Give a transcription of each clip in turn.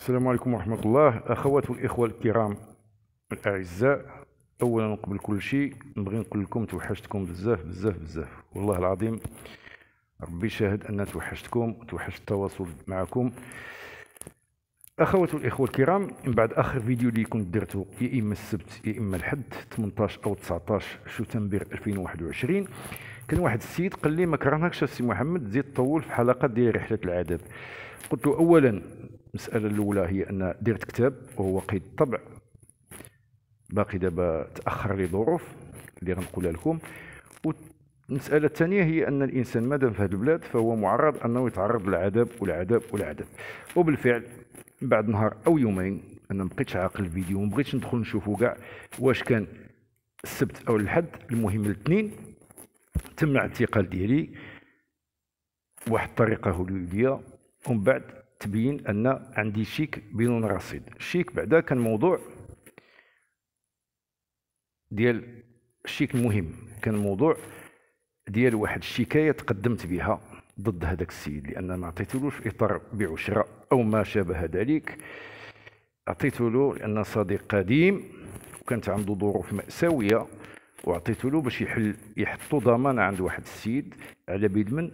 السلام عليكم ورحمة الله أخوات والإخوة الكرام الأعزاء أولا قبل كل شيء نبغي نقول لكم توحشتكم بزاف بزاف بزاف والله العظيم ربي شاهد أن توحشتكم وتوحشت التواصل معكم أخوات والإخوة الكرام من بعد آخر فيديو اللي كنت درته يا إما السبت يا إما الحد 18 أو 19 شتنبر 2021 كان واحد السيد قال لي ما كرهناكش السي محمد زيد طول في حلقة ديال رحلة العذاب قلت له أولا المساله الاولى هي ان درت كتاب وهو قيد الطبع باقي دابا تاخر لظروف اللي غنقولها لكم المسألة الثانية هي أن الإنسان مادام في هذه البلاد فهو معرض أنه يتعرض للعذاب والعذاب والعذاب وبالفعل بعد نهار أو يومين أنا مبقيتش عاقل الفيديو بغيتش ندخل نشوفو كاع واش كان السبت أو الحد المهم الاثنين تم الاعتقال ديالي واحد الطريقة هوليودية ومن بعد تبين ان عندي شيك بدون رصيد الشيك بعدا كان موضوع ديال الشيك المهم كان موضوع ديال واحد الشكايه تقدمت بها ضد هذاك السيد لان ما عطيتلوش في اطار بيع وشراء او ما شابه ذلك عطيته له لان صديق قديم وكانت عنده ظروف ماساويه وعطيت له باش يحل يحطوا ضمان عند واحد السيد على بيد من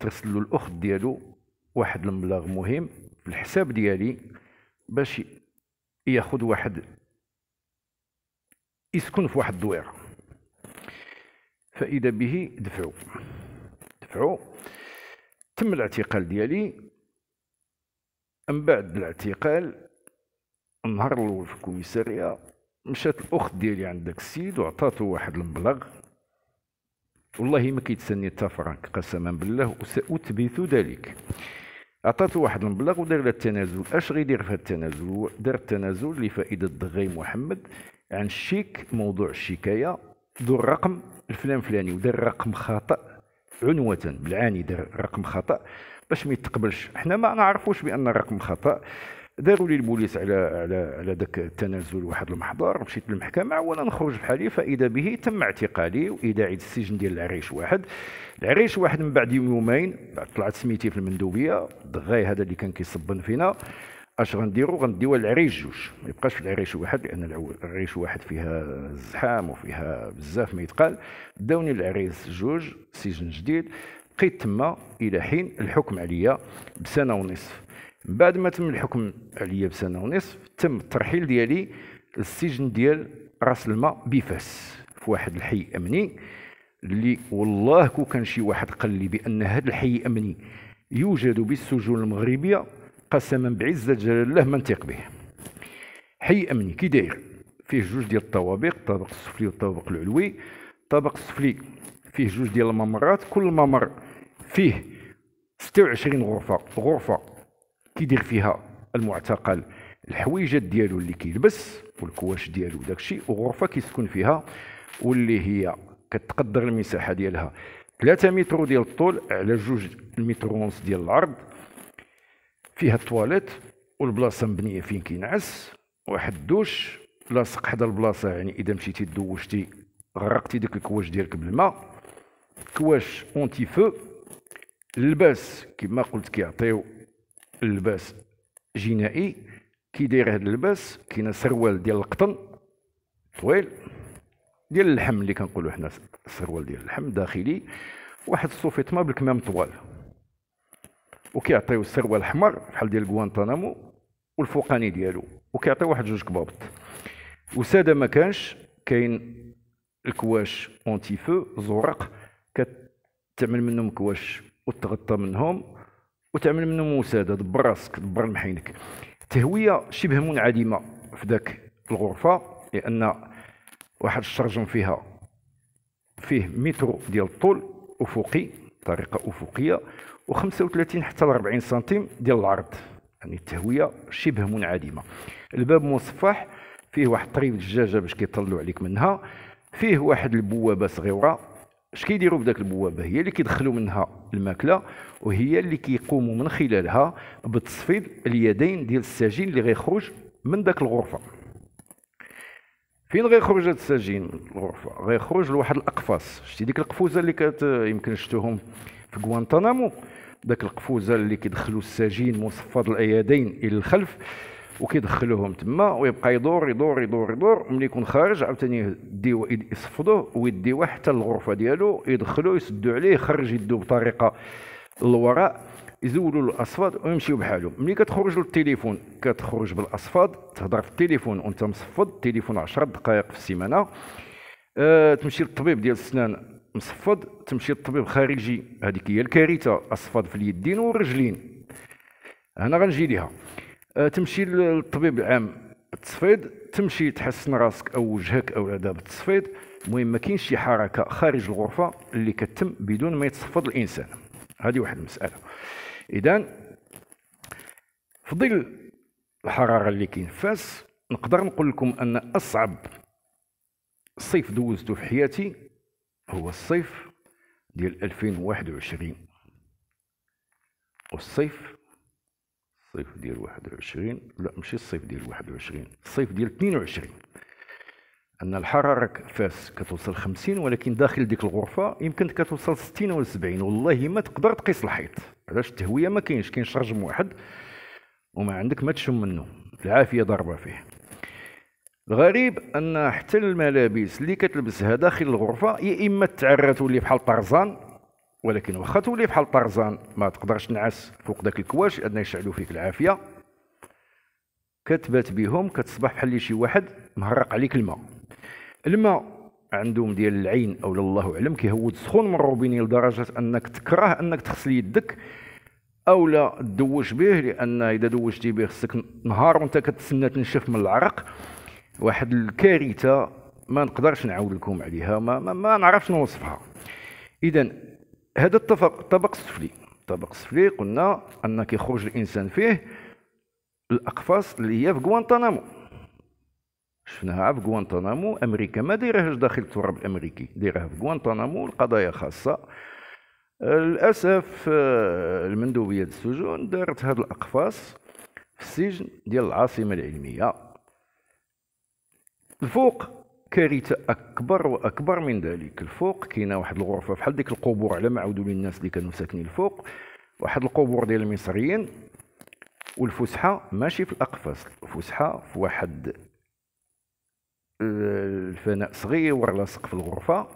ترسل له الاخت ديالو واحد المبلغ مهم في الحساب ديالي باش ياخذ واحد يسكن في واحد الدويره فاذا به دفعوا دفعوا تم الاعتقال ديالي من بعد الاعتقال النهار الاول في الكوميساريه مشات الاخت ديالي عند داك السيد وعطاتو واحد المبلغ والله ما كيتسني حتى فرانك قسما بالله وسأثبت ذلك عطاتو واحد المبلغ ودار له التنازل اش غيدير في التنازل دار التنازل لفائده دغي محمد عن الشيك موضوع الشكايه ذو الرقم الفلان فلاني ودار رقم خاطئ عنوة بالعاني دار رقم خطأ باش ما يتقبلش حنا ما نعرفوش بأن الرقم خطأ داروا لي البوليس على على على ذاك التنازل واحد المحضر مشيت للمحكمه وانا نخرج بحالي فاذا به تم اعتقالي عيد السجن ديال العريش واحد العريش واحد من بعد يومين طلعت سميتي في المندوبيه دغاي هذا اللي كان كيصبن فينا اش غنديروا غنديوها العريش جوج ما يبقاش في العريش واحد لان العريش واحد فيها الزحام وفيها بزاف ما يتقال داوني العريس جوج سجن جديد بقيت تما الى حين الحكم عليا بسنه ونصف بعد ما تم الحكم عليا بسنه ونصف تم الترحيل ديالي للسجن ديال راس الماء بفاس في واحد الحي امني اللي والله كو كان شي واحد قال لي بان هذا الحي امني يوجد بالسجون المغربيه قسما بعزه جلال الله ما نثق به حي امني كي داير فيه جوج ديال الطوابق الطابق السفلي والطابق العلوي الطابق السفلي فيه جوج ديال الممرات كل ممر فيه 26 غرفه غرفه كيدير فيها المعتقل الحويجات ديالو اللي كيلبس والكواش ديالو داكشي وغرفه كيسكن فيها واللي هي كتقدر المساحه ديالها 3 متر ديال الطول على 2 متر ونص ديال العرض فيها التواليت والبلاصه مبنيه فين كينعس واحد الدوش لاصق حدا البلاصه يعني اذا مشيتي دوشتي غرقتي داك الكواش ديالك بالماء كواش اونتي فو اللباس كما قلت كيعطيو اللباس جنائي كي داير هذا اللباس كاين سروال ديال القطن طويل ديال اللحم اللي كنقولوا حنا السروال ديال اللحم داخلي واحد ما بالكمام طوال وكيعطيو السروال الاحمر بحال ديال غوانتانامو والفوقاني ديالو وكيعطيو واحد جوج كبابط وساده ما كانش كاين الكواش اونتي فو زرق كتعمل منهم كواش وتغطى منهم وتعمل منه موساده دبر راسك دبر محينك التهويه شبه منعدمه في ذاك الغرفه لان واحد الشرجم فيها فيه متر ديال الطول افقي طريقه افقيه و35 حتى ل 40 سنتيم ديال العرض يعني التهويه شبه منعدمه الباب مصفح فيه واحد طريف دجاجه باش كيطلعوا عليك منها فيه واحد البوابه صغيره اش كيديروا في ذاك البوابه هي اللي كيدخلوا منها الماكله وهي اللي كيقوموا من خلالها بتصفيد اليدين ديال السجين اللي غيخرج من ذاك الغرفه فين غيخرج هذا السجين من الغرفه غيخرج لواحد الاقفاص شتي ديك القفوزه اللي كانت آه، يمكن شفتوهم في غوانتانامو داك القفوزه اللي كيدخلوا السجين مصفد الايادين الى الخلف وكيدخلوهم تما ويبقى يدور يدور يدور يدور ملي يكون خارج عاوتاني يديو يصفدوه ويديوه حتى الغرفه ديالو يدخلو يسدو عليه يخرج يدو بطريقه للوراء يزولوا الاصفاد ويمشيو بحالو ملي كتخرج للتليفون كتخرج بالاصفاد تهضر في التليفون وانت مصفد التليفون 10 دقائق في السيمانه أه تمشي للطبيب ديال السنان مصفد تمشي للطبيب خارجي هذيك هي الكارثه اصفاد في اليدين والرجلين هنا غنجي ليها أه، تمشي للطبيب العام التصفيد تمشي تحسن راسك او وجهك او هذا بالتصفيد المهم ما كاينش شي حركه خارج الغرفه اللي كتم بدون ما يتصفد الانسان هذه واحد المساله اذا في ظل الحراره اللي كاين فاس نقدر نقول لكم ان اصعب صيف دوزته في حياتي هو الصيف ديال 2021 والصيف الصيف ديال 21 لا ماشي الصيف ديال 21 الصيف ديال 22 ان الحراره فاس كتوصل 50 ولكن داخل ديك الغرفه يمكن كتوصل 60 ولا 70 والله ما تقدر تقيس الحيط علاش التهويه ما كاينش كاين شرجم واحد وما عندك ما تشم منه العافيه ضربه فيه الغريب ان حتى الملابس اللي كتلبسها داخل الغرفه يا اما تعرات ولي بحال طرزان ولكن واخا تولي بحال طرزان ما تقدرش تنعس فوق داك الكواش لان يشعلوا فيك العافيه كتبات بهم كتصبح بحال شي واحد مهرق عليك الماء الماء عندهم ديال العين او الله اعلم كيهود سخون من الروبيني لدرجه انك تكره انك تغسل يدك او لا تدوش به لان اذا دوشتي به خصك نهار وانت كتسنى تنشف من العرق واحد الكارثه ما نقدرش نعاود لكم عليها ما, ما, ما نعرفش نوصفها اذا هذا الطبق الطبق السفلي الطبق السفلي قلنا ان كيخرج الانسان فيه الاقفاص اللي هي في غوانتانامو شفناها في غوانتانامو امريكا ما دايرهاش داخل التراب الامريكي دايرها في غوانتانامو القضايا خاصه للاسف آه، المندوبيه السجون دارت هاد الاقفاص في السجن ديال العاصمه العلميه الفوق كارثه اكبر واكبر من ذلك الفوق كاينه واحد الغرفه بحال ديك القبور على ما عاودوا الناس اللي كانوا ساكنين الفوق واحد القبور ديال المصريين والفسحه ماشي في الاقفاص الفسحه في واحد آه، الفناء صغير على سقف الغرفه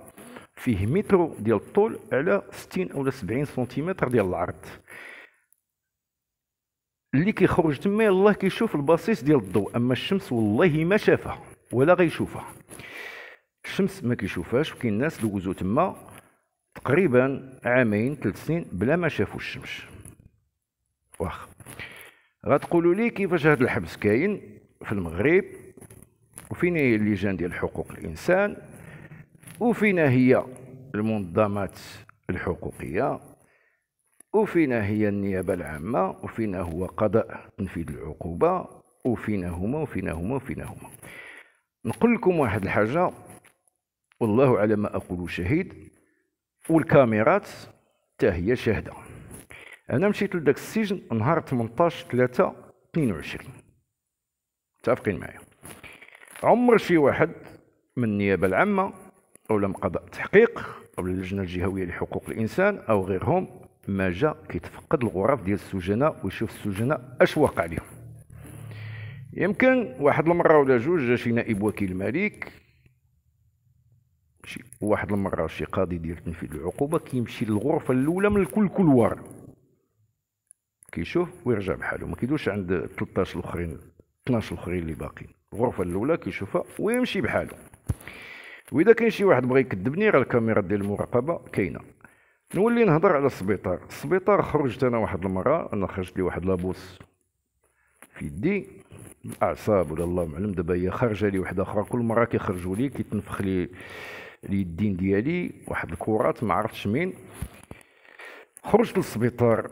فيه مترو ديال الطول على 60 او 70 سنتيمتر ديال العرض اللي كيخرج تما الله كيشوف البصيص ديال الضوء اما الشمس والله ما شافها ولا غيشوفها الشمس ما كيشوفهاش وكاين الناس دوزو تما تقريبا عامين ثلاث سنين بلا ما شافوا الشمس واخا غتقولوا لي كيفاش هذا الحبس كاين في المغرب وفين هي اللجان ديال حقوق الانسان وفين هي المنظمات الحقوقيه وفين هي النيابه العامه وفين هو قضاء تنفيذ العقوبه وفين هما وفين هما وفين هما, وفين هما. نقول لكم واحد الحاجه والله على ما اقول شهيد والكاميرات حتى هي شاهده انا مشيت لذاك السجن نهار 18 3 22 متفقين معايا عمر شي واحد من النيابه العامه او من قضاء التحقيق او اللجنه الجهويه لحقوق الانسان او غيرهم ما جا كيتفقد الغرف ديال السجناء ويشوف السجناء اش واقع لهم يمكن واحد المره ولا جوج جا شي نائب وكيل الملك شي واحد المره شي قاضي ديال تنفيذ العقوبه كيمشي للغرفه الاولى من كل ورا كيشوف ويرجع بحاله ما كيدوش عند 13 الاخرين 12 الاخرين اللي باقيين الغرفه الاولى كيشوفها ويمشي بحاله واذا كان شي واحد بغى يكذبني راه الكاميرا ديال المراقبه كاينه نولي نهضر على السبيطار السبيطار خرجت انا واحد المره انا خرجت لي واحد لابوس في يدي الاعصاب آه، ولا الله معلم دابا هي خارجه لي وحده اخرى كل مره كيخرجوا لي كيتنفخ لي اليدين ديالي واحد الكرات ما عرفتش مين خرجت للسبيطار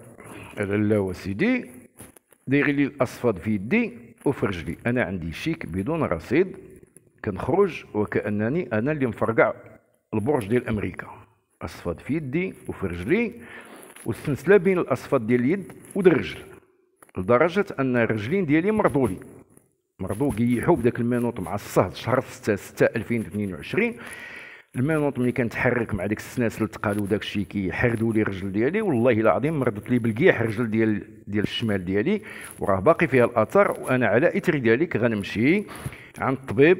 على لا سيدي داير لي الاصفاد في يدي وفي رجلي انا عندي شيك بدون رصيد كنخرج وكانني انا اللي مفرقع البرج ديال امريكا اصفاد في يدي وفي رجلي والسلسله بين الاصفاد ديال اليد ودرجل الرجل لدرجه ان الرجلين ديالي مرضوا لي مرضوا كيحو بداك المانوط مع الصهد شهر 6 6 2022 المانوط ملي كنتحرك مع ديك السناسل تقالوا داك الشيء كيحردوا لي الرجل ديالي والله العظيم مرضت لي بالكيح الرجل ديال ديال الشمال ديالي وراه باقي فيها الاثر وانا على اثر ذلك غنمشي عند الطبيب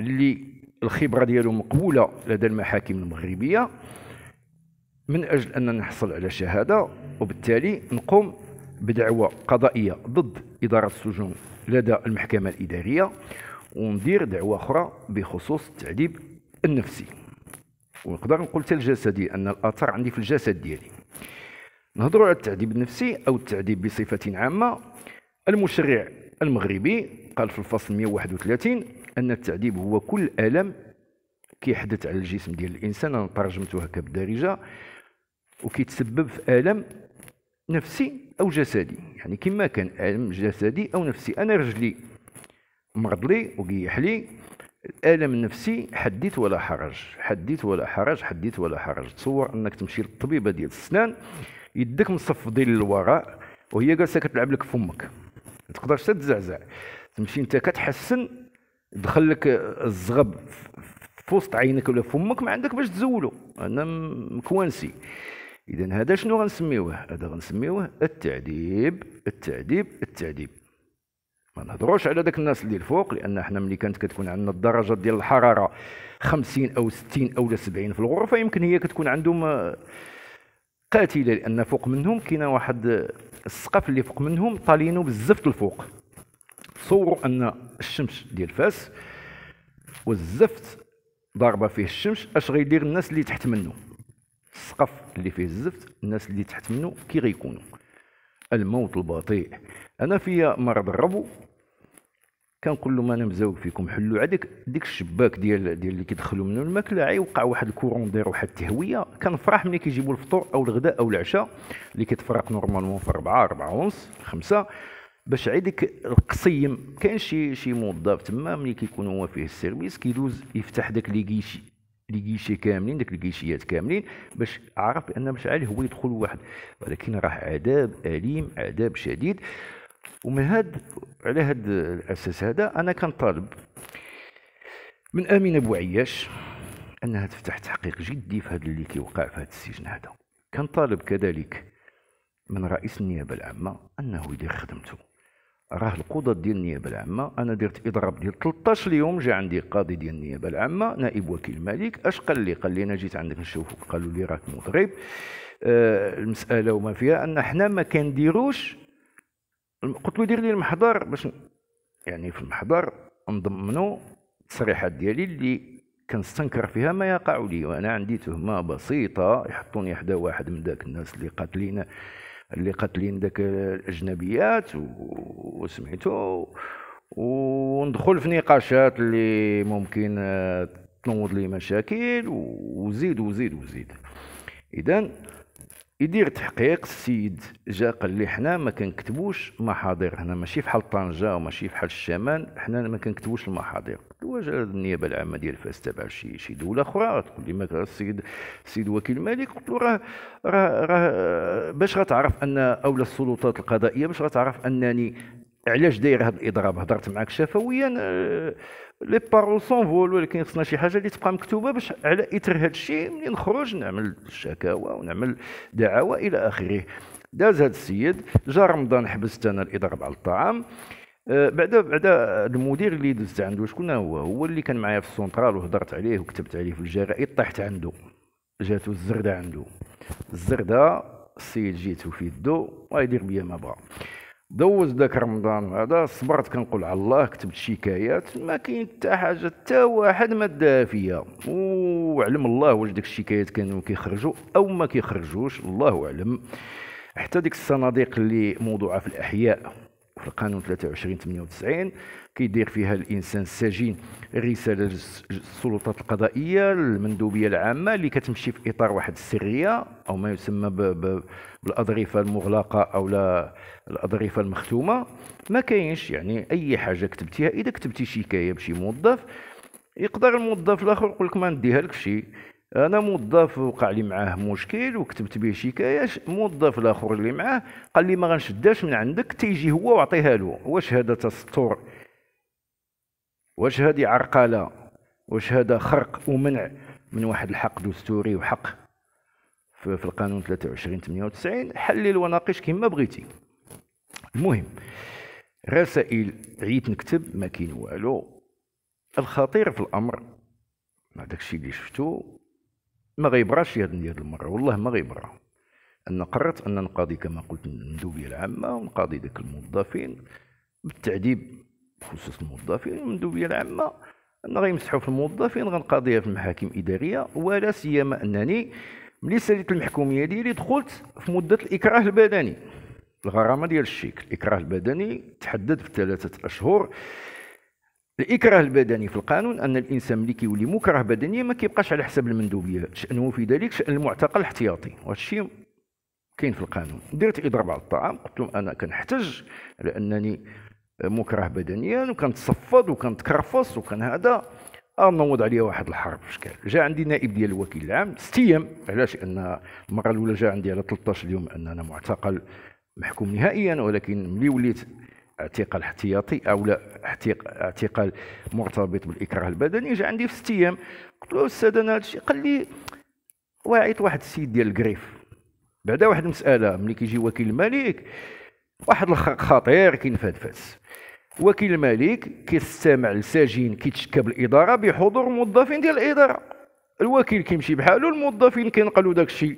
اللي الخبره ديالو مقبوله لدى المحاكم المغربيه من اجل ان نحصل على شهاده وبالتالي نقوم بدعوى قضائيه ضد اداره السجون لدى المحكمه الاداريه وندير دعوى اخرى بخصوص التعذيب النفسي ونقدر نقول حتى الجسدي ان الاثار عندي في الجسد ديالي نهضروا على التعذيب النفسي او التعذيب بصفه عامه المشرع المغربي قال في الفصل 131 ان التعذيب هو كل الم كيحدث على الجسم ديال الانسان انا ترجمته هكا بالدارجه وكيتسبب في الم نفسي أو جسدي يعني كما كان ألم جسدي أو نفسي أنا رجلي مرض لي وقيح لي الالم النفسي حديت ولا حرج حديت ولا حرج حديت ولا حرج تصور انك تمشي للطبيبه ديال السنان يدك مصفضين للوراء وهي جالسه كتلعب لك فمك ما تقدرش تتزعزع تمشي انت كتحسن دخل لك الزغب في وسط عينك ولا فمك ما عندك باش تزولو انا مكوانسي اذا هذا شنو غنسميوه هذا غنسميوه التعذيب التعذيب التعذيب ما نهضروش على داك الناس اللي الفوق لان حنا ملي كانت كتكون عندنا الدرجه ديال الحراره 50 او 60 او 70 في الغرفه يمكن هي كتكون عندهم قاتله لان فوق منهم كاين واحد السقف اللي فوق منهم طالينو بزاف الفوق تصوروا ان الشمس ديال فاس والزفت ضاربه فيه الشمس اش غيدير الناس اللي تحت منه السقف اللي فيه الزفت الناس اللي تحت منه كي غيكونوا الموت البطيء انا في مرض الربو كل ما انا مزوق فيكم حلوا عدك ديك الشباك ديال ديال اللي كيدخلوا منه الماكله عيوقع واحد الكورون داير واحد التهويه كنفرح ملي كيجيبوا الفطور او الغداء او العشاء اللي كيتفرق نورمالمون في 4 4 ونص 5 باش عيدك القصيم كاين شي شي موظف تما ملي كيكون هو فيه السيرفيس كيدوز يفتح داك لي كيشي الجيشي كاملين داك الجيشيات كاملين باش عرف بان مشعل هو يدخل واحد ولكن راه عذاب اليم عذاب شديد ومن هاد على هاد الاساس هذا انا كنطالب من امين ابو عياش انها تفتح تحقيق جدي في هذا اللي كيوقع في هذا السجن هذا كنطالب كذلك من رئيس النيابه العامه انه يدير خدمته راه القضاة ديال النيابه العامه انا درت اضراب ديال 13 يوم جا عندي قاضي ديال النيابه العامه نائب وكيل الملك اش قال لي قال لي انا جيت عندك نشوفك قالوا لي راك مضرب آه المساله وما فيها ان حنا ما كنديروش قلت له دير لي المحضر باش يعني في المحضر نضمنوا التصريحات ديالي اللي كنستنكر فيها ما يقع لي وانا عندي تهمه بسيطه يحطوني حدا واحد من داك الناس اللي قاتلين اللي قاتلين داك الاجنبيات وسمعتو وندخل في نقاشات اللي ممكن تنوض لي مشاكل وزيد وزيد وزيد اذا يدير تحقيق السيد جا قال لي حنا ما كنكتبوش محاضر هنا ماشي بحال طنجه وماشي بحال الشمال حنا ما كنكتبوش المحاضر واش النيابه العامه ديال فاس تابع شي شي دوله اخرى تقول لي ما السيد السيد وكيل الملك قلت له راه راه راه باش غتعرف ان اولى السلطات القضائيه باش غتعرف انني علاش داير هذا الاضراب هضرت معك شفويا آه، لي بارول فول ولكن خصنا شي حاجه اللي تبقى مكتوبه باش على اثر هذا الشيء ملي نخرج نعمل شكاوى ونعمل دعاوى الى اخره داز هذا السيد جا رمضان حبست انا الاضراب على الطعام بعدا آه، بعدا المدير اللي دزت عنده شكون هو هو اللي كان معايا في السونترال وهضرت عليه وكتبت عليه في الجرائد طحت عنده جاتو الزرده عنده الزرده السيد جيتو في يدو ويدير بيا ما بغا دوز داك رمضان هذا صبرت كنقول على الله كتبت شكايات ما كاين حتى حاجه حتى واحد ما داها فيا وعلم الله واش داك الشكايات كانوا كيخرجوا او ما كيخرجوش الله اعلم حتى ديك الصناديق اللي موضوعه في الاحياء في القانون 23 98 كيدير فيها الانسان السجين رساله للسلطات القضائيه المندوبيه العامه اللي كتمشي في اطار واحد السريه او ما يسمى بالاضرفه بالاظرفه المغلقه او لا الاظرفه المختومه ما كاينش يعني اي حاجه كتبتيها اذا كتبتي شكايه بشي موظف يقدر الموظف الاخر يقول لك ما نديها لك شي انا موظف وقع لي معاه مشكل وكتبت به شكايه موظف الاخر اللي معاه قال لي ما غنشداش من عندك تيجي هو واعطيها له واش هذا تستر واش هذه عرقله واش هذا خرق ومنع من واحد الحق دستوري وحق في القانون 23 98 حلل وناقش كما بغيتي المهم رسائل عييت نكتب ما كاين والو الخطير في الامر مع داكشي اللي شفتو ما غيبراش يد ديال المره والله ما غيبرا ان قررت ان نقاضي كما قلت المندوبيه العامه ونقاضي ذاك الموظفين بالتعذيب بخصوص الموظفين المندوبيه العامه ان غيمسحوا في الموظفين غنقاضيها في المحاكم الاداريه ولا سيما انني ملي ساليت المحكوميه ديالي دخلت في مده الاكراه البدني الغرامه ديال الشيك الاكراه البدني تحدد بثلاثه اشهر الاكراه البدني في القانون ان الانسان ملي كيولي مكره بدنيا ما كيبقاش على حساب المندوبيه شانه في ذلك شان المعتقل الاحتياطي وهذا الشيء كاين في القانون درت اضراب على الطعام قلت لهم انا كنحتج لانني مكره بدنيا وكنتصفد وكنتكرفص وكان هذا آه، نوض عليا واحد الحرب اشكال جا عندي نائب ديال الوكيل العام ست ايام علاش ان المره الاولى جا عندي على 13 يوم ان انا معتقل محكوم نهائيا ولكن ملي وليت اعتقال احتياطي او لا اعتقال مرتبط بالاكراه البدني جا عندي في ست ايام قلت له استاذ انا هذا الشيء قال لي واعيت واحد السيد ديال الكريف بعدا واحد المساله ملي كيجي وكيل الملك واحد كاين كينفاد فاس وكيل الملك كيستمع لسجين كيتشكى بالاداره بحضور موظفين ديال الاداره الوكيل كيمشي بحاله الموظفين كينقلوا داك الشيء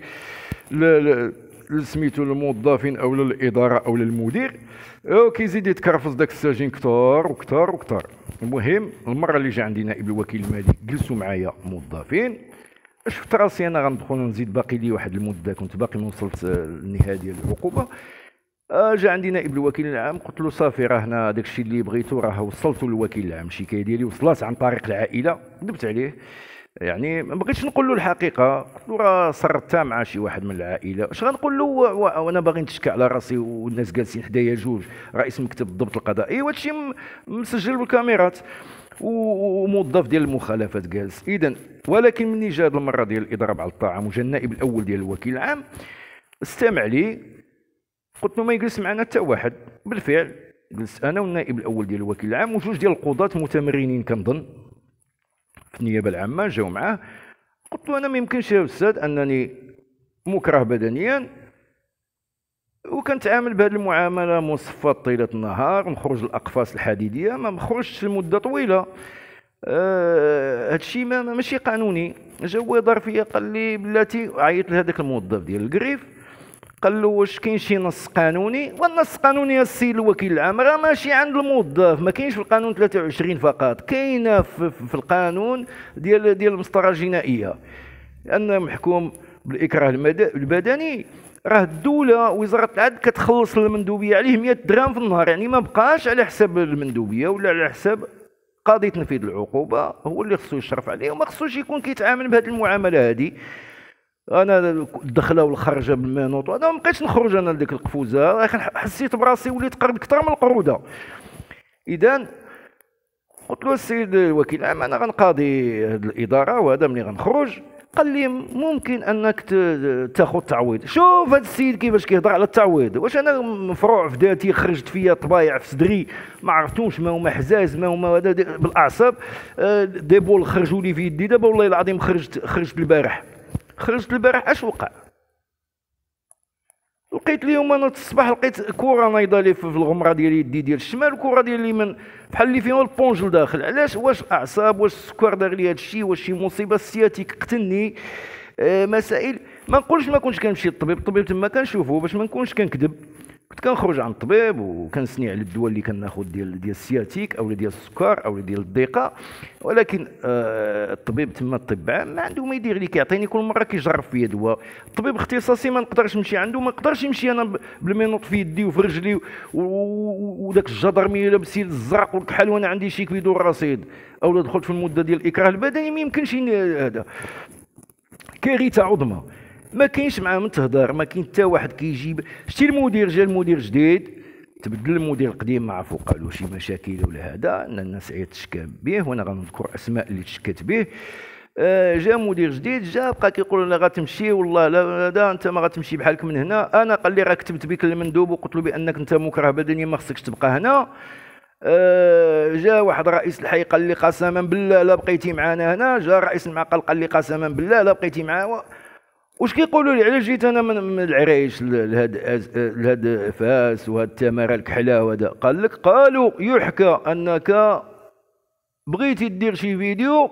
سميتو للموظفين او للاداره او للمدير وكيزيد يتكرفص داك السجين كثار وكثار وكثار المهم المره اللي جا عندي نائب الوكيل المالي جلسوا معايا موظفين شفت راسي انا غندخل نزيد باقي لي واحد المده كنت باقي ما وصلت للنهايه آه، ديال العقوبه آه، جا عندي نائب الوكيل العام قلت له صافي راه هنا داك الشيء اللي بغيتو راه وصلتو للوكيل العام الشكايه ديالي وصلت عن طريق العائله ندبت عليه يعني ما بغيتش نقول له الحقيقه قلت له راه صرت مع شي واحد من العائله اش غنقول له وانا باغي نتشكى على راسي والناس جالسين حدايا جوج رئيس مكتب الضبط القضائي إيه، وهادشي مسجل بالكاميرات وموظف ديال المخالفات جالس اذا ولكن مني جا المره ديال الاضراب على الطعام وجا النائب الاول ديال الوكيل العام استمع لي قلت له ما يجلس معنا حتى واحد بالفعل جلست انا والنائب الاول ديال الوكيل العام وجوج ديال القضاه متمرنين كنظن في النيابه العامه جاو معاه قلت له انا ما يمكنش يا استاذ انني مكره بدنيا وكنتعامل بهذه المعامله مصفى طيله النهار نخرج الاقفاص الحديديه ما نخرجش لمده طويله آه هادشي ما ماشي قانوني جا هو ظرفيه قال لي بلاتي عيط لهذاك الموظف ديال الكريف قال له واش كاين شي نص قانوني والنص القانوني السيد الوكيل العام راه ماشي عند الموظف ما كاينش في القانون 23 فقط كاينه في, في القانون ديال ديال المسطره الجنائيه لان محكوم بالاكراه البدني راه الدوله وزاره العدل كتخلص المندوبيه عليه 100 درهم في النهار يعني ما بقاش على حساب المندوبيه ولا على حساب قاضي تنفيذ العقوبه هو اللي خصو يشرف عليه وما خصوش يكون كيتعامل بهذه المعامله هذه انا الدخله والخرجه بالمانوط انا ما بقيتش نخرج انا لديك القفوزه حسيت براسي وليت قرب اكثر من القروده اذا قلت له السيد الوكيل العام انا غنقاضي هذه الاداره وهذا ملي غنخرج قال لي ممكن انك تاخذ تعويض شوف هذا السيد كيفاش كيهضر على التعويض واش انا مفروع في ذاتي خرجت فيا طبايع في صدري ما عرفتوش ما هما حزاز ما هما هذا بالاعصاب آه، ديبول خرجوا لي في يدي دابا والله العظيم خرجت خرجت البارح خرجت البارح اش وقع لقيت اليوم انا الصباح لقيت كره نايضه لي في الغمره ديال يدي ديال الشمال وكره ديال اليمين بحال اللي فيها البونج لداخل علاش واش اعصاب واش السكر داير لي الشيء واش شي مصيبه سياتيك قتلني آه مسائل ما نقولش ما كنتش كنمشي للطبيب الطبيب تما كنشوفه باش ما نكونش كنكذب كنت كنخرج عند الطبيب وكنسني على الدواء اللي كناخذ ديال ديال السياتيك او ديال السكر او ديال الضيقه ولكن آه الطبيب تما الطب عام ما عنده ما يدير لي كيعطيني كل مره كيجرب فيا دواء الطبيب اختصاصي ما نقدرش نمشي عنده ما نقدرش نمشي انا بالمينوط في يدي وفي رجلي وداك الجدرمي لابس الزرق والكحل وانا عندي شي دور رصيد او دخلت في المده ديال الاكراه البدني ما يمكنش هذا كارثه عظمى ما كاينش معاهم تهضر ما كاين حتى واحد كيجيب شتي المدير جا المدير جديد تبدل المدير القديم ما عرفوا قالوا شي مشاكل ولا هذا ان الناس عيط تشكى به وانا غنذكر اسماء اللي تشكت به آه، جا مدير جديد جا بقى كيقول لا غتمشي والله لا هذا انت ما غتمشي بحالك من هنا انا قال لي راه كتبت بك المندوب وقلت له بانك انت مكره بدني ما خصكش تبقى هنا أه جا واحد رئيس الحي قال لي قسما بالله لا بقيتي معنا هنا جا رئيس المعقل قال لي قسما بالله لا بقيتي معاه واش كيقولوا لي علاش جيت انا من, العرايش لهاد لهاد فاس وهاد التمارة الكحله وهذا قال لك قالوا يحكى انك بغيتي دير شي فيديو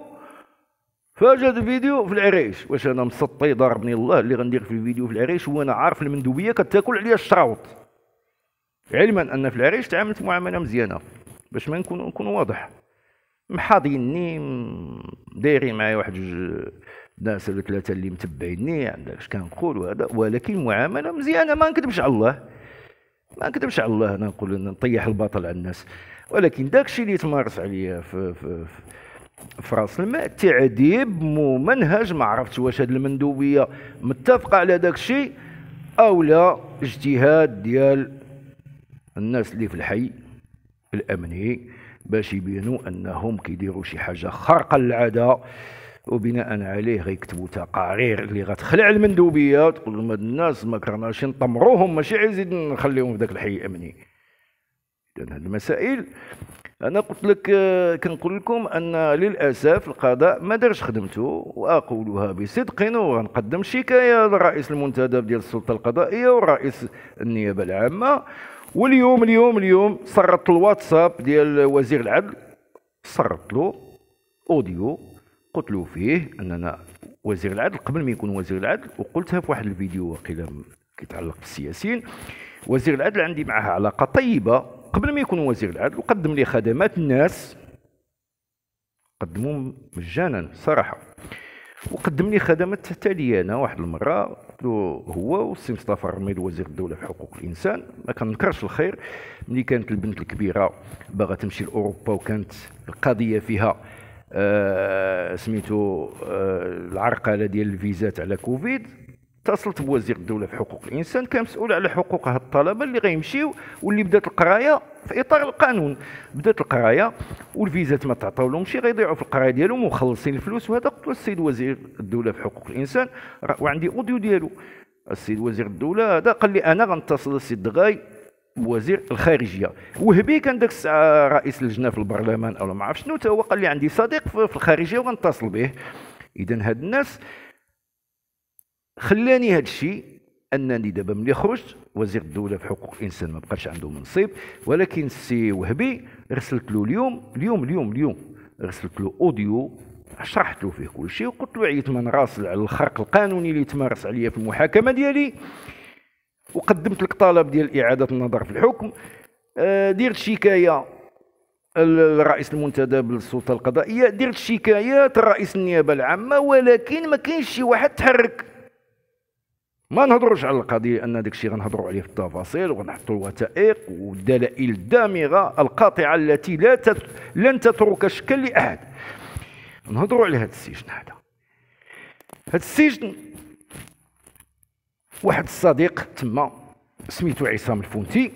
فوجد فيديو في العريش واش انا مسطي ضربني الله اللي غندير في الفيديو في العريش وانا عارف المندوبيه كتاكل عليا الشراوط علما ان في العريش تعاملت معامله مزيانه باش ما نكون نكون واضح محاضيني دايرين معايا واحد جوج الناس هذوك ثلاثه اللي متبعيني عندك اش كنقول وهذا ولكن معامله مزيانه ما نكذبش على الله ما نكذبش على الله انا نقول نطيح الباطل على الناس ولكن داك الشيء اللي تمارس عليا في, في, في, راس الماء تعذيب ممنهج ما عرفتش واش هاد المندوبيه متفقه على داك الشيء او لا اجتهاد ديال الناس اللي في الحي الامني باش يبينوا انهم كيديروا شي حاجه خارقه للعاده وبناء عليه غيكتبوا تقارير اللي غتخلع المندوبيه تقول لهم هاد الناس ما كرهناش نطمروهم ماشي عايزين نخليهم في ذاك الحي امني اذا هاد المسائل انا قلت لك آه، كنقول لكم ان للاسف القضاء ما دارش خدمته واقولها بصدق وغنقدم شكايه لرئيس المنتدب ديال السلطه القضائيه ورئيس النيابه العامه واليوم اليوم اليوم صرت الواتساب ديال وزير العدل صرت له اوديو قلت له فيه ان انا وزير العدل قبل ما يكون وزير العدل وقلتها في واحد الفيديو وقيلا كيتعلق بالسياسيين وزير العدل عندي معها علاقه طيبه قبل ما يكون وزير العدل وقدم لي خدمات الناس قدموا مجانا صراحه وقدم لي خدمات حتى لي انا واحد المره قلت له هو والسي مصطفى الرميد وزير الدوله في حقوق الانسان ما كنكرش الخير ملي كانت البنت الكبيره باغا تمشي لاوروبا وكانت القضيه فيها آه، سميتو آه، العرقله ديال الفيزات على كوفيد اتصلت بوزير الدوله في حقوق الانسان كان مسؤول على حقوق هاد الطلبه اللي غيمشيو واللي بدات القرايه في اطار القانون بدات القرايه والفيزات ما تعطاولهمش غيضيعوا في القرايه ديالهم ومخلصين الفلوس وهذا قلت له السيد وزير الدوله في حقوق الانسان وعندي اوديو ديالو السيد وزير الدوله هذا قال لي انا غنتصل للسيد دغاي وزير الخارجيه وهبي كان داك الساعه رئيس اللجنه في البرلمان او ما عرف شنو هو قال لي عندي صديق في الخارجيه وغنتصل به اذا هاد الناس خلاني هاد الشيء انني دابا ملي خرجت وزير الدوله في حقوق الانسان ما بقاش عنده منصب ولكن السي وهبي رسلت له اليوم اليوم اليوم اليوم رسلت له اوديو شرحت له فيه كل شيء وقلت له عييت من راسل على الخرق القانوني اللي تمارس عليا في المحاكمه ديالي وقدمت لك طلب ديال اعاده النظر في الحكم آه، درت شكايه الرئيس المنتدب للسلطه القضائيه درت شكايات رئيس النيابه العامه ولكن ما كاينش شي واحد تحرك ما نهضروش على القضيه ان داك الشيء غنهضروا عليه في التفاصيل وغنحطوا الوثائق والدلائل الدامغه القاطعه التي لا تت... لن تترك شكا لاحد نهضروا على هذا السجن هذا هذا السجن واحد الصديق تما سميتو عصام الفونتي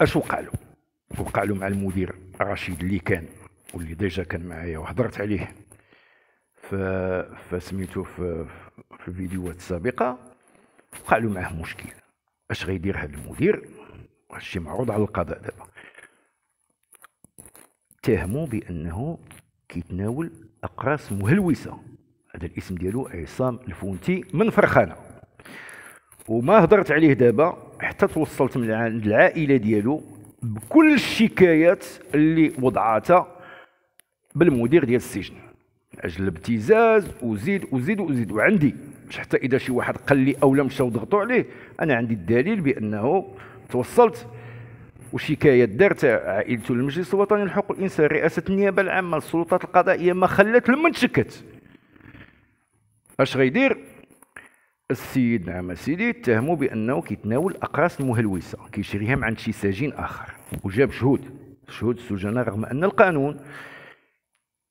اش وقع له وقع له مع المدير رشيد اللي كان واللي ديجا كان معايا وهضرت عليه ف فسميتو في في الفيديوهات السابقه وقع له معاه مشكل اش غيدير هذا المدير هادشي معروض على القضاء دابا اتهموا بانه كيتناول اقراص مهلوسه هذا الاسم ديالو عصام الفونتي من فرخانه وما هضرت عليه دابا حتى توصلت من عند العائله ديالو بكل الشكايات اللي وضعتها بالمدير ديال السجن من اجل الابتزاز وزيد وزيد وزيد وعندي باش حتى اذا شي واحد قال لي اولا مشاو ضغطوا عليه انا عندي الدليل بانه توصلت وشكايات دارت عائلته للمجلس الوطني لحقوق الانسان رئاسه النيابه العامه للسلطات القضائيه ما خلات لما تشكت اش غيدير السيد نعم سيدي اتهموا بانه كيتناول اقراص المهلوسه كيشريها من عند شي سجين اخر وجاب شهود شهود السجناء رغم ان القانون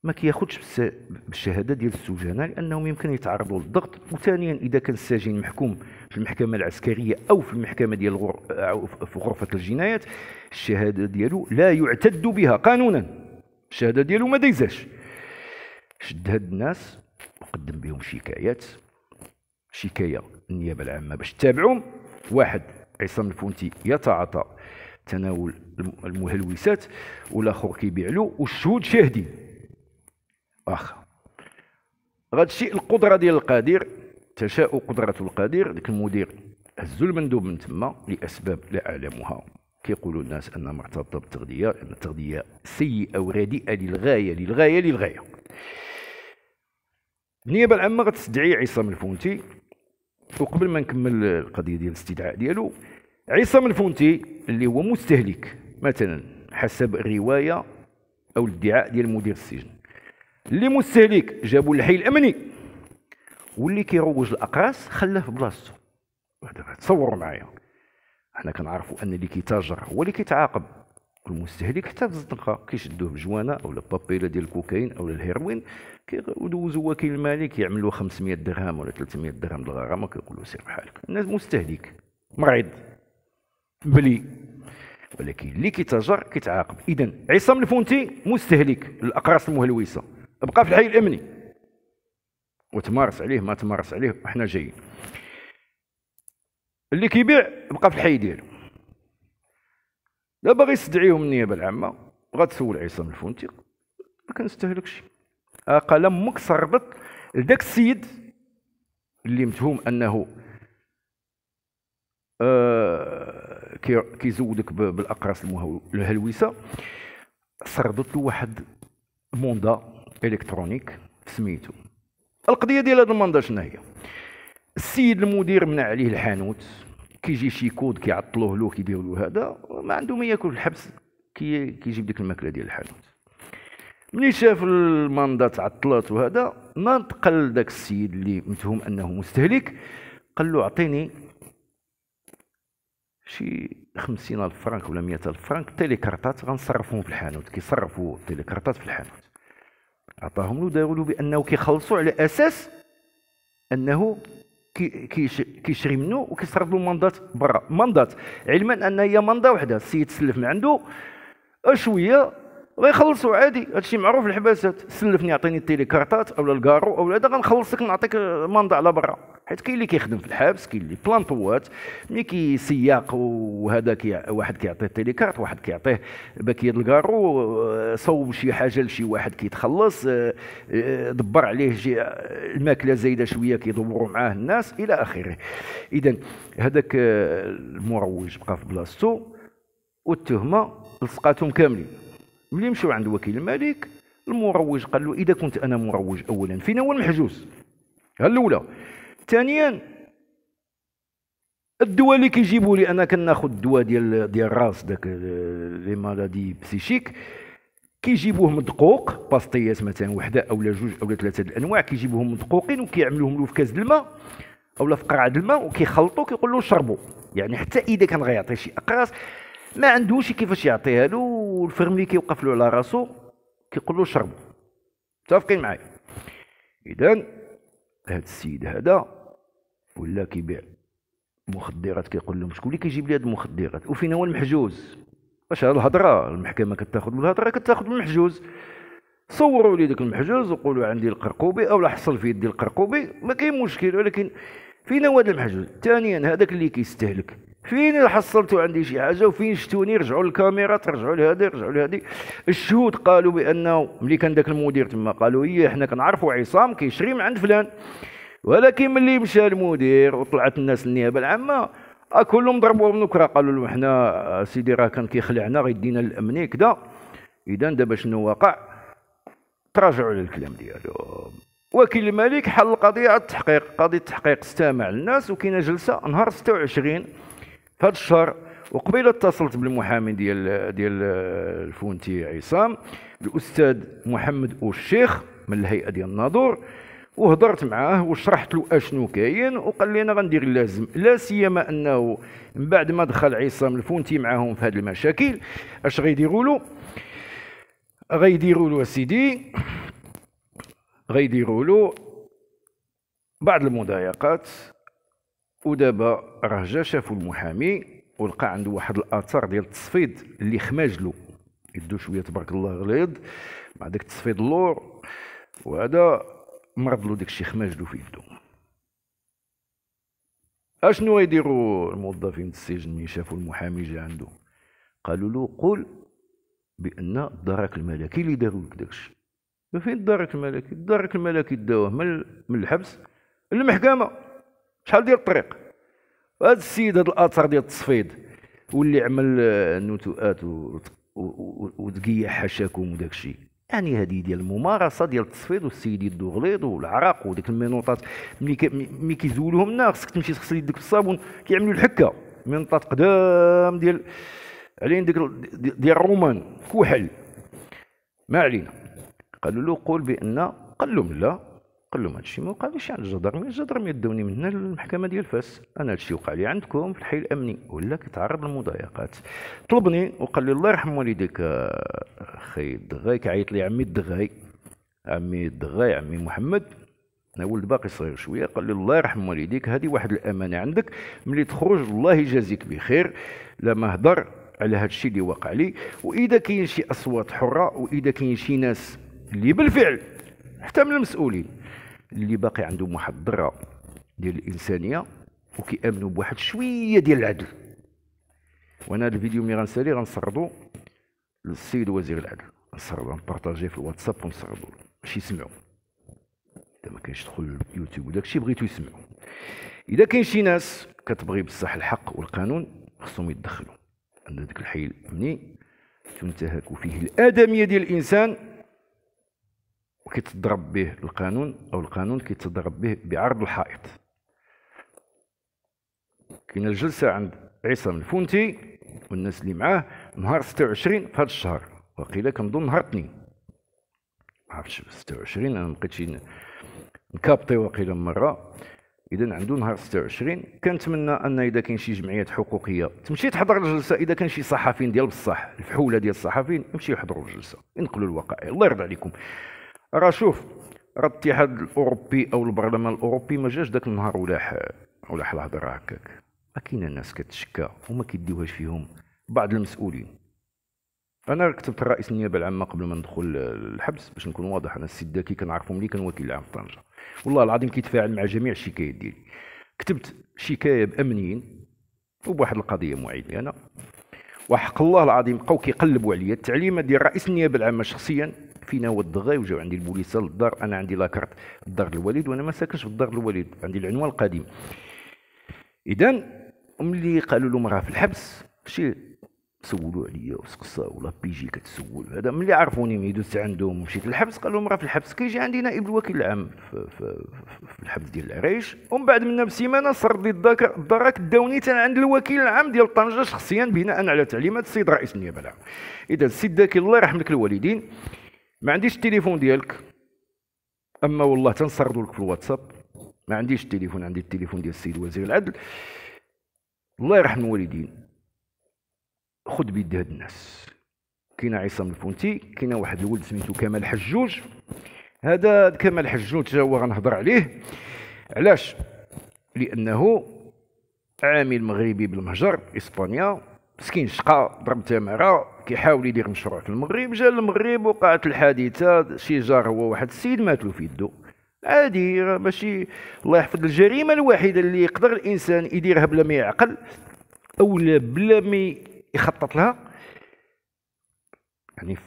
ما كياخذش بالشهاده ديال السجناء لانهم يمكن يتعرضوا للضغط وثانيا اذا كان السجين محكوم في المحكمه العسكريه او في المحكمه ديال في غرفه الجنايات الشهاده ديالو لا يعتد بها قانونا الشهاده ديالو ما دايزاش شد هاد الناس وقدم بهم شكايات شكايه النيابه العامه باش تتابعهم واحد عصام الفونتي يتعاطى تناول المهلوسات والاخر كيبيع له والشهود شاهدين اخ هذا الشيء القدره ديال القادر تشاء قدره القادر ذاك المدير هزوا المندوب من تما لاسباب لا اعلمها كيقولوا الناس انها مرتبطه بالتغذيه لان التغذيه سيئه ورديئه للغايه للغايه للغايه النيابه العامه غتستدعي عصام الفونتي وقبل ما نكمل القضيه ديال الاستدعاء ديالو عصام الفونتي اللي هو مستهلك مثلا حسب الروايه او الادعاء ديال مدير السجن اللي مستهلك جابوا للحي الامني واللي كيروج الاقراص خلاه في بلاصتو تصوروا معايا حنا كنعرفوا ان اللي كيتاجر هو اللي كيتعاقب والمستهلك حتى في الزنقه كيشدوه بجوانه او بابيله ديال الكوكايين او الهيروين كيدوز وكيل المالي كيعمل له 500 درهم ولا 300 درهم الغرامه كيقول له سير بحالك الناس مستهلك مريض بلي ولكن اللي كيتاجر كيتعاقب اذا عصام الفونتي مستهلك الاقراص المهلوسه بقى في الحي الامني وتمارس عليه ما تمارس عليه احنا جايين اللي كيبيع بقى في الحي ديالو دابا يستدعيهم النيابه العامه غتسول عصام الفونتي ما كنستهلكش اقل امك صربت لذاك السيد اللي متهم انه آه كيزودك بالاقراص الهلوسه صربت له واحد موندا الكترونيك سميتو القضيه ديال هذا الموندا شنو هي السيد المدير منع عليه الحانوت كيجي شي كود كيعطلوه له كيديروا له هذا ما عنده ما ياكل الحبس كي كيجيب ديك الماكله ديال الحانوت ملي شاف الماندا عطلات وهذا تقل داك السيد اللي متهم انه مستهلك قال له اعطيني شي 50 الف فرانك ولا 100 الف فرانك تيليكارتات غنصرفهم في الحانوت كيصرفوا التيليكارتات في الحانوت عطاهم له داروا له بانه كيخلصوا على اساس انه كيشري منه وكيصرف له مندات برا مندات علما ان هي مندا وحده السيد سلف من عنده شويه غيخلصوا عادي هادشي معروف الحباسات سلفني عطيني التيليكارتات اولا الكارو اولا هذا غنخلصك نعطيك مندا على برا حيت كاين اللي كيخدم في الحبس كاين اللي بلان طوات ملي كيسياق وهذا كي واحد كيعطيه تيليكارت واحد كيعطيه باكيه الكارو آه، صوب شي حاجه لشي واحد كيتخلص آه، آه، دبر عليه شي الماكله زايده شويه كيدوروا معاه الناس الى اخره اذا هذاك المروج بقى في بلاصتو والتهمه لصقاتهم كاملين ملي مشاو عند وكيل الملك المروج قال له اذا كنت انا مروج اولا فين هو المحجوز ها الاولى ثانيا الدواء اللي كيجيبوا لي انا كناخذ الدواء ديال ديال الراس داك لي مالادي بسيشيك كيجيبوه مدقوق باسطيات مثلا وحده اولا جوج اولا ثلاثه الانواع كيجيبوهم مدقوقين وكيعملوهم له في كاس الماء اولا في قرعه الماء وكيخلطوا كيقول له شربوا يعني حتى اذا كان غيعطي شي اقراص ما عندوش كيفاش يعطيها له اللي كيوقف له على راسو كيقول له شربوا متفقين معايا اذا هذا السيد هذا ولا كيبيع مخدرات كيقول لهم شكون اللي كيجيب لي هاد المخدرات وفين هو المحجوز واش هاد الهضره المحكمه كتاخذ بالهضره كتاخذ بالمحجوز صوروا لي داك المحجوز وقولوا عندي القرقوبي او حصل في يدي القرقوبي ما كاين مشكل ولكن فين هو هذا المحجوز ثانيا هذاك اللي كيستهلك فين حصلتوا عندي شي حاجه وفين شتوني رجعوا للكاميرا ترجعوا لهذه رجعوا لهذه الشهود قالوا بانه ملي كان ذاك المدير تما قالوا هي إيه، حنا كنعرفوا عصام كيشري من عند فلان ولكن ملي مشى المدير وطلعت الناس النيابه العامه آه، كلهم ضربوه بنكره قالوا له حنا آه، سيدي راه كان كيخلعنا غيدينا الامني كذا اذا دابا شنو وقع تراجعوا على الكلام ديالو وكيل الملك حل القضيه التحقيق قضيه التحقيق استمع للناس وكاينه جلسه نهار 26 في هذا الشهر وقبيل اتصلت بالمحامي ديال ديال آه، الفونتي عصام الاستاذ محمد الشيخ من الهيئه ديال الناظور وهضرت معاه وشرحت له اشنو كاين وقال لي انا غندير اللازم لا سيما انه من بعد ما دخل عصام الفونتي معاهم في هذه المشاكل اش غيديروا له غيديروا له سيدي غيديروا له بعض المضايقات ودابا راه جا شافو المحامي ولقى عنده واحد الاثار ديال التصفيد اللي خماجلو يدو شويه تبارك الله غليظ مع داك التصفيد اللور وهذا مرض له داكشي خماجلو في يدو اشنو يديروا الموظفين السجن ملي شافوا المحامي جا عنده قالوا له قل بان الدرك الملكي اللي داروا لك داكشي فين الدرك الملكي الدرك الملكي داوه من الحبس للمحكمه شحال ديال الطريق هذا السيد هذا الاثر ديال التصفيد واللي عمل آه، نتوءات ودقية حشاكم وداك الشيء يعني هذه ديال الممارسه ديال التصفيد والسيد يدو غليظ والعرق وديك المينوطات ملي ملي كيزولوهم لنا خصك تمشي تغسل يدك بالصابون كيعملوا الحكه منطات قدام ديال علينا ديك ديال الرومان كحل ما علينا قالوا له قول بان قال لهم لا قال لهم هادشي ما وقعليش عند الجدرمي الجدرمي داوني من هنا للمحكمة ديال فاس أنا هادشي وقع لي عندكم في الحي الأمني ولا كيتعرض للمضايقات طلبني وقال لي الله يرحم والديك آه، اخي الدغاي كعيط لي عمي الدغاي عمي الدغاي عمي محمد انا ولد باقي صغير شويه قال لي الله يرحم والديك هذه واحد الامانه عندك ملي تخرج الله يجازيك بخير لما هضر على هذا الشيء اللي وقع لي واذا كاين شي اصوات حره واذا كاين شي ناس اللي بالفعل حتى من المسؤولين اللي باقي عندهم واحد الذره ديال الانسانيه وكيامنوا بواحد شويه ديال العدل وانا الفيديو ملي غنسالي غنسردو للسيد وزير العدل نسردو غنبارطاجيه في الواتساب ونسردو باش يسمعوا اذا ما كاينش دخل اليوتيوب وداكشي بغيتو يسمعوا اذا كاين شي ناس كتبغي بصح الحق والقانون خصهم يتدخلوا عند ذاك الحي الامني تنتهك فيه الادميه ديال الانسان كيتضرب به القانون او القانون كيتضرب به بعرض الحائط كاين الجلسه عند عصام الفونتي والناس اللي معاه نهار 26 في هذا الشهر وقيله كنظن نهار اثنين ما عرفتش 26 انا ما بقيتش نكابطي وقيله مره اذا عنده نهار 26 كنتمنى ان اذا كاين شي جمعيات حقوقيه تمشي تحضر الجلسه اذا كان شي صحفيين ديال بصح الفحوله ديال الصحفيين يمشي يحضروا الجلسه ينقلوا الوقائع الله يرضى عليكم راه شوف راه الاتحاد الاوروبي او البرلمان الاوروبي ما جاش ذاك النهار ولاح ولاح الهضره هكاك ما كاين الناس كتشكى وما كيديوهاش فيهم بعض المسؤولين انا كتبت الرئيس النيابه العامه قبل ما ندخل الحبس باش نكون واضح انا السيد داكي كنعرفو ملي كان وكيل عام طنجه والله العظيم كيتفاعل مع جميع الشكايات ديالي كتبت شكايه بامنيين وبواحد القضيه معينه انا وحق الله العظيم بقاو كيقلبوا عليا التعليمه ديال رئيس النيابه العامه شخصيا فينا هو الضغاي وجاو عندي البوليسه للدار انا عندي لاكارت الدار الوالد وانا ما ساكنش في الدار الوالد عندي العنوان القديم اذا ملي قالوا لهم راه في الحبس شي سولوا عليا ولا بي بيجي كتسول هذا ملي عرفوني ملي دوزت عندهم مشيت للحبس قالوا لهم راه في الحبس كيجي عندي نائب الوكيل العام في, في, في الحبس ديال العريش ومن بعد منا بسيمانه صرد لي الدرك داوني تا عند الوكيل العام ديال طنجه شخصيا بناء على تعليمات السيد رئيس النيابه العام اذا السيد داكي الله يرحم لك الوالدين ما عنديش التليفون ديالك اما والله تنسردو لك في الواتساب ما عنديش التليفون عندي التليفون ديال السيد وزير العدل الله يرحم الوالدين خذ بيد هاد الناس كاين عصام الفونتي كاين واحد الولد سميتو كمال حجوج هذا كمال حجوج تا هو غنهضر عليه علاش لانه عامل مغربي بالمهجر اسبانيا مسكين شقى ضرب تماره كيحاول يدير مشروع في المغرب جا للمغرب وقعت الحادثه شي جار هو واحد السيد ماتلو في يدو عادي ماشي الله يحفظ الجريمه الوحيده اللي يقدر الانسان يديرها بلا ما يعقل او بلا ما يخطط لها يعني في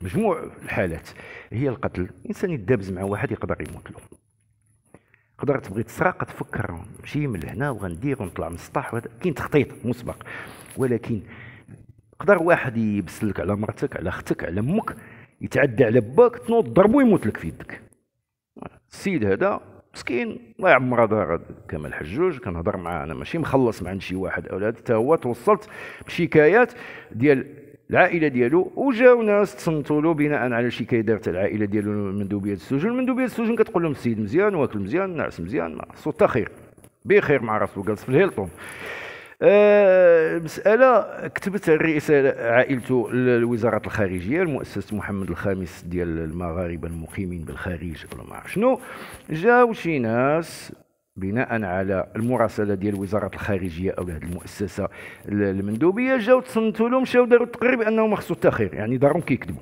مجموع الحالات هي القتل الانسان يدابز مع واحد يقدر يموت له قدرت تبغي تسرق تفكر نمشي من هنا وغندير ونطلع من السطح كاين تخطيط مسبق ولكن قدر واحد يبسلك على مرتك على اختك على امك يتعدى على باك تنوض ضربو ويموت لك في يدك السيد هذا مسكين الله يعمر دار كمال حجوج كنهضر معاه انا ماشي مخلص مع شي واحد او حتى هو توصلت بشكايات ديال العائله ديالو وجاو ناس تصنتوا له بناء على شكايه دارت العائله ديالو مندوبيه السجون مندوبيه السجون كتقول لهم السيد مزيان واكل مزيان ناعس مزيان صوت خير بخير مع راسو جالس في الهيلتون آه، مسألة كتبت الرئيس عائلته لوزارة الخارجية لمؤسسة محمد الخامس ديال المغاربة المقيمين بالخارج ولا ما شنو جاو شي ناس بناء على المراسله ديال وزاره الخارجيه او هذه المؤسسه المندوبيه جاو تصنتوا لهم مشاو داروا تقرير بانهم مخصوص التاخير يعني دارهم كيكذبوا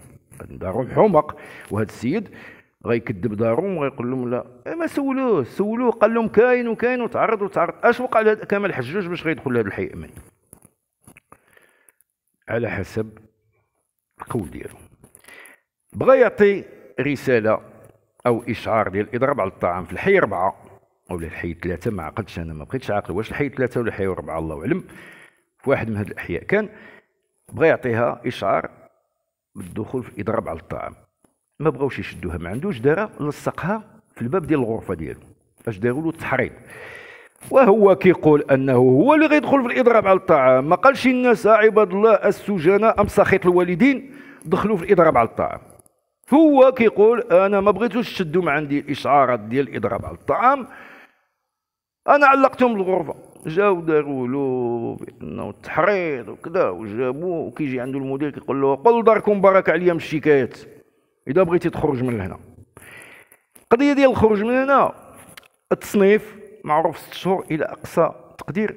دارهم حمق وهذا السيد غيكذب دارهم وغيقول لهم لا إيه، ما سولوه سولوه قال لهم كاين وكاين وتعرض وتعرض اش وقع لهذا كمال الحجاج باش غيدخل لهذا الحيئمن على حسب القول ديالو بغى يعطي رساله او اشعار ديال الاضراب على الطعام في الحي اربعه ولا الحي ثلاثه ما عقلتش انا ما بقيتش عاقل واش الحي ثلاثه ولا الحي اربعه الله اعلم في واحد من هذه الاحياء كان بغى يعطيها اشعار بالدخول في الاضراب على الطعام ما بغاوش يشدوها ما عندوش دارا لصقها في الباب ديال الغرفه ديالو اش داروا له التحريض وهو كيقول انه هو اللي غيدخل في الاضراب على الطعام ما قالش الناس عباد الله السجناء ام سخيط الوالدين دخلوا في الاضراب على الطعام هو كيقول انا ما بغيتوش تشدوا مع عندي الاشعارات ديال الاضراب على الطعام انا علقتهم بالغرفه جاو داروا له بانه التحريض وكذا وجابوه وكيجي عنده المدير كيقول له قل داركم بركه عليا من الشكايات اذا بغيتي تخرج من هنا القضيه ديال الخروج من هنا التصنيف معروف 6 شهور الى اقصى تقدير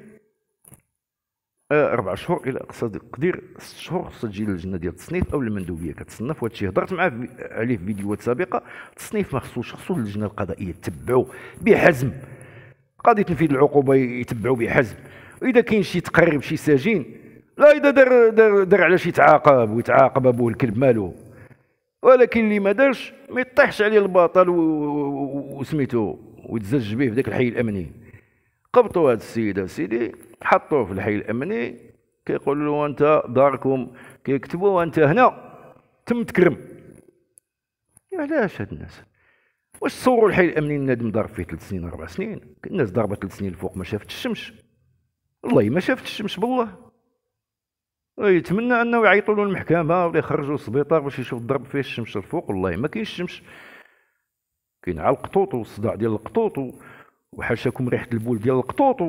آه، أربع شهور إلى أقصى تقدير ست شهور تجي للجنه ديال التصنيف أو المندوبية كتصنف وهادشي هضرت معاه عليه في فيديوهات سابقة التصنيف ما خصوش خصو اللجنة القضائية تتبعو بحزم قاضي تنفيذ العقوبة يتبعو بحزم إذا كاين شي تقريب شي سجين لا إذا دار دار دار على شي تعاقب ويتعاقب أبوه الكلب مالو ولكن اللي ما دارش ما يطيحش عليه البطل وسميتو ويتزج به في ذاك الحي الامني قبطوا هذا السيد سيدي حطوه في الحي الامني كيقولوا له انت داركم كيكتبوا انت هنا تم تكرم علاش هاد الناس واش صوروا الحي الامني النادم دار فيه ثلاث سنين اربع سنين الناس ضربت ثلاث سنين الفوق ما شافتش الشمس والله ما شافتش الشمس بالله يتمنى انه يعيطوا له المحكمه ولا يخرجوا السبيطار باش يشوف الضرب فيه الشمس الفوق والله ما كاينش الشمس كاين على القطوط والصداع ديال القطوط وحاشاكم ريحه البول ديال القطوط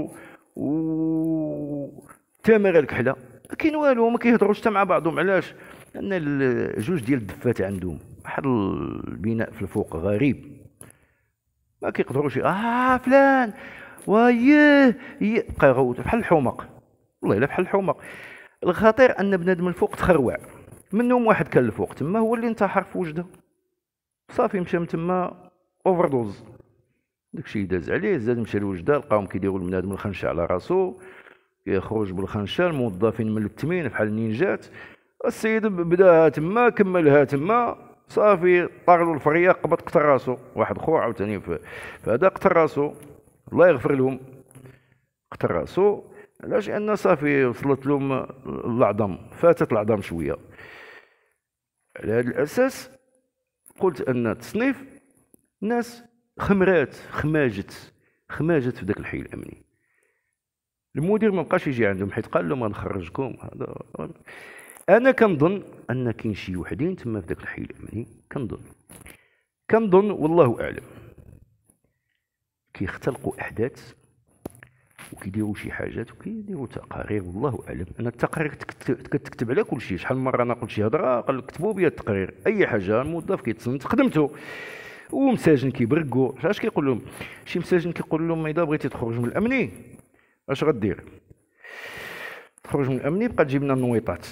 و تمر الكحله ما كاين والو ما كيهضروش حتى مع بعضهم علاش لان جوج ديال الدفات عندهم واحد البناء في الفوق غريب ما كيقدروش اه فلان وايه بقى يغوت بحال الحمق والله الا بحال الحمق الخطير ان بنادم الفوق تخروع منهم واحد كان الفوق تما هو اللي انتحر في وجده صافي مشى من تما اوفر دوز داكشي داز عليه زاد مشى لوجده لقاهم كيديروا البنادم الخنشه على راسو كيخرج بالخنشه الموظفين من التمين بحال النينجات السيد بداها تما كملها تما صافي طار له الفريه قبض قتل راسو واحد خو عاوتاني فهذا قتل راسو الله يغفر لهم قتل راسو علاش ان صافي وصلت لهم العظم فاتت العظم شويه على هذا الاساس قلت ان التصنيف ناس خمرات خماجت خماجت في ذاك الحي الامني المدير ما بقاش يجي عندهم حيت قال لهم غنخرجكم هذا انا كنظن ان كاين شي وحدين تما في ذاك الحي الامني كنظن كنظن والله اعلم كيختلقوا احداث وكيديروا شي حاجات وكيديروا تقارير والله اعلم انا التقارير كتكتب على كل شيء شحال من مره انا قلت شي هضره قال لك كتبوا بيا التقرير اي حاجه الموظف كيتصنت خدمته ومساجن كيبرقوا اش كيقول لهم شي مساجن كيقول لهم اذا بغيتي تخرج من الامني اش غدير تخرج من الامني بقى تجيب لنا النويطات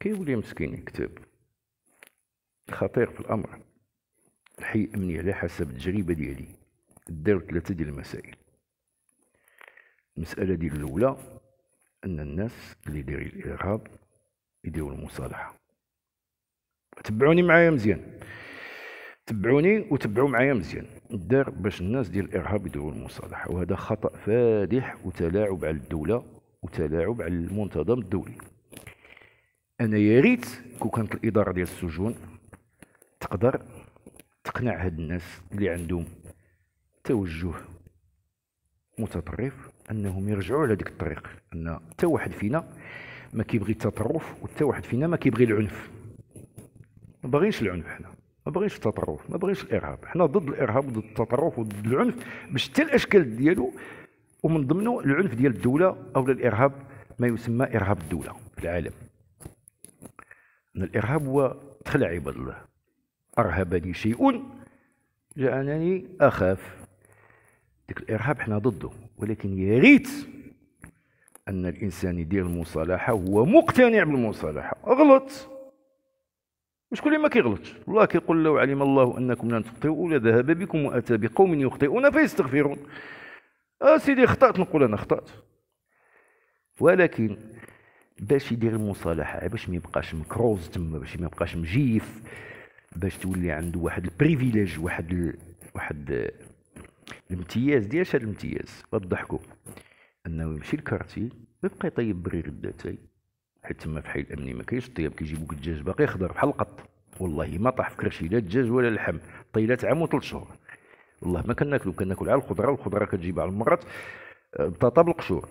كيولي مسكين يكتب خطير في الامر الحي الامني على حسب التجربه ديالي داروا ثلاثه ديال المسائل المسألة ديال الأولى أن الناس اللي دايرين الإرهاب يديروا المصالحة تبعوني معايا مزيان تبعوني وتبعوا معايا مزيان الدار باش الناس ديال الارهاب يديروا المصالحه وهذا خطا فادح وتلاعب على الدوله وتلاعب على المنتظم الدولي انا يا ريت كون كانت الاداره ديال السجون تقدر تقنع هاد الناس اللي عندهم توجه متطرف انهم يرجعوا على ديك الطريق ان حتى واحد فينا ما كيبغي التطرف وحتى واحد فينا ما كيبغي العنف ما بغيش العنف حنا ما بغيش التطرف ما بغيش الارهاب حنا ضد الارهاب وضد التطرف وضد العنف بشتى الاشكال ديالو ومن ضمنه العنف ديال الدوله او الارهاب ما يسمى ارهاب الدوله في العالم ان الارهاب هو تخلع عباد الله ارهبني شيء جعلني اخاف ديك الارهاب حنا ضده ولكن يا ريت ان الانسان يدير المصالحه هو مقتنع بالمصالحه اغلط وشكون ما كيغلطش الله كيقول لو علم الله انكم لن تخطئوا لذهب بكم واتى بقوم يخطئون فيستغفرون اسيدي آه اخطات نقول انا اخطات ولكن باش يدير المصالحه باش ما يبقاش مكروز تما باش ما يبقاش مجيف باش تولي عنده واحد البريفيليج واحد ال... واحد الامتياز ديال هذا الامتياز غضحكوا انه يمشي الكارتي ويبقى يطيب برير الداتاي حيت تما في الحي الامني ما كاينش الطياب كيجيبوك الدجاج باقي خضر بحال القط والله ما طاح في كرشي لا الدجاج ولا اللحم طيلات عام وثلاث شهور والله ما كناكلو كناكل على الخضره والخضره كتجيب على المرات آه، بطاطا بالقشور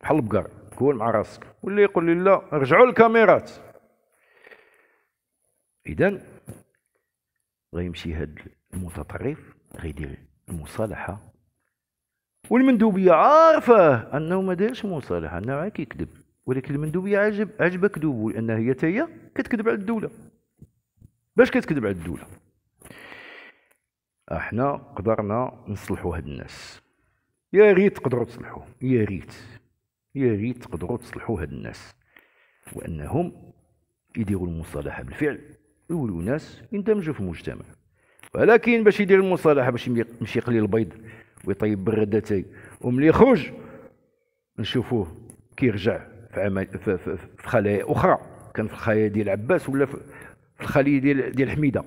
بحال البقر كون مع راسك واللي يقول لي لا رجعوا للكاميرات اذا غيمشي هاد المتطرف غيدير المصالحه والمندوبيه عارفه انه ما دارش مصالحه انه عا كيكذب ولكن المندوبيه عجب عجبها كذوبو لان هي تاهي كتكذب على الدوله باش كتكذب على الدوله احنا قدرنا نصلحوا هاد الناس يا ريت تقدروا تصلحوا يا ريت يا ريت تقدروا تصلحوا هاد الناس وانهم يديروا المصالحه بالفعل يولوا ناس يندمجوا في المجتمع ولكن باش يدير المصالحه باش يمشي يقلي البيض ويطيب بردتي وملي يخرج نشوفوه كيرجع في عمل في, في, في خلايا اخرى كان في الخلايا ديال عباس ولا في الخليه ديال ديال حميده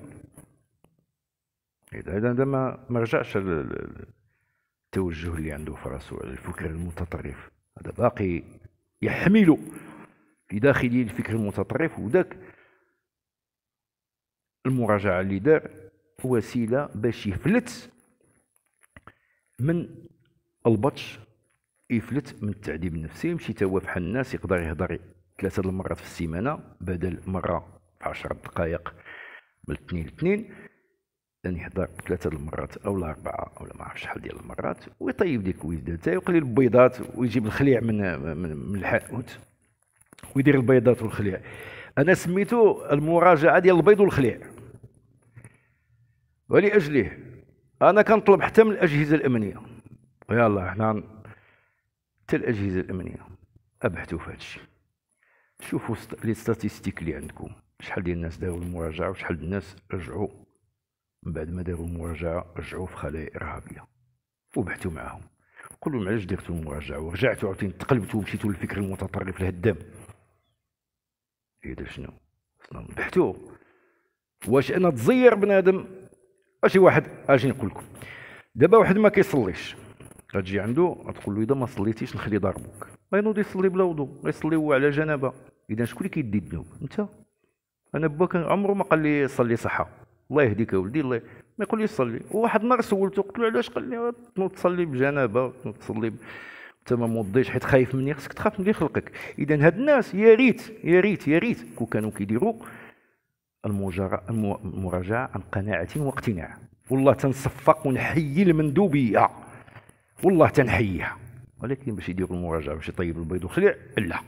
إذا هذا ما ما رجعش التوجه اللي عنده في راسو على الفكر المتطرف هذا باقي يحمل في داخله الفكر المتطرف وذاك المراجعه اللي دار وسيله باش يفلت من البطش يفلت من التعذيب النفسي يمشي توا بحال الناس يقدر يهضر ثلاثه المرات في السيمانه بدل مره في 10 دقائق من الاثنين لاثنين يعني يهضر ثلاثه المرات او اربعه ولا ما عرفتش شحال ديال المرات ويطيب ديك الويدات تا يقلي البيضات ويجيب الخليع من من, من الحانوت ويدير البيضات والخليع انا سميتو المراجعه ديال البيض والخليع ولأجله أنا كنطلب حتى من الأجهزة الأمنية ويلا حنا حتى الأجهزة الأمنية أبحثوا في هذا الشيء شوفوا لي ستاتيستيك اللي عندكم شحال ديال الناس داروا المراجعة وشحال ديال الناس رجعوا من بعد ما داروا المراجعة رجعوا في خلايا إرهابية وبحثوا معاهم قولوا لهم علاش درتوا المراجعة ورجعتوا عاوتاني تقلبتوا ومشيتوا للفكر المتطرف الهدام إذا شنو بحثوا واش انا تزير بنادم اشي واحد اجي نقول لكم دابا واحد ما كيصليش غتجي عنده غتقول له اذا ما صليتيش نخلي ضربك غينوض يصلي بلا وضوء غيصلي هو على جنابه اذا شكون اللي كيدي الذنوب انت انا با كان عمره ما قال لي صلي صحه الله يهديك يا ولدي الله ما يقول لي صلي وواحد النهار سولته قلت له علاش قال لي تنوض تصلي بجنابه تنوض تصلي انت ما موضيش حيت خايف مني خصك تخاف من اللي خلقك اذا هاد الناس يا ريت يا ريت يا ريت كون كانوا كيديروا المراجعة عن قناعة واقتناع والله تنصفق ونحيي المندوبية والله تنحييها ولكن باش يديروا المراجعة باش يطيبوا البيض وخليع لا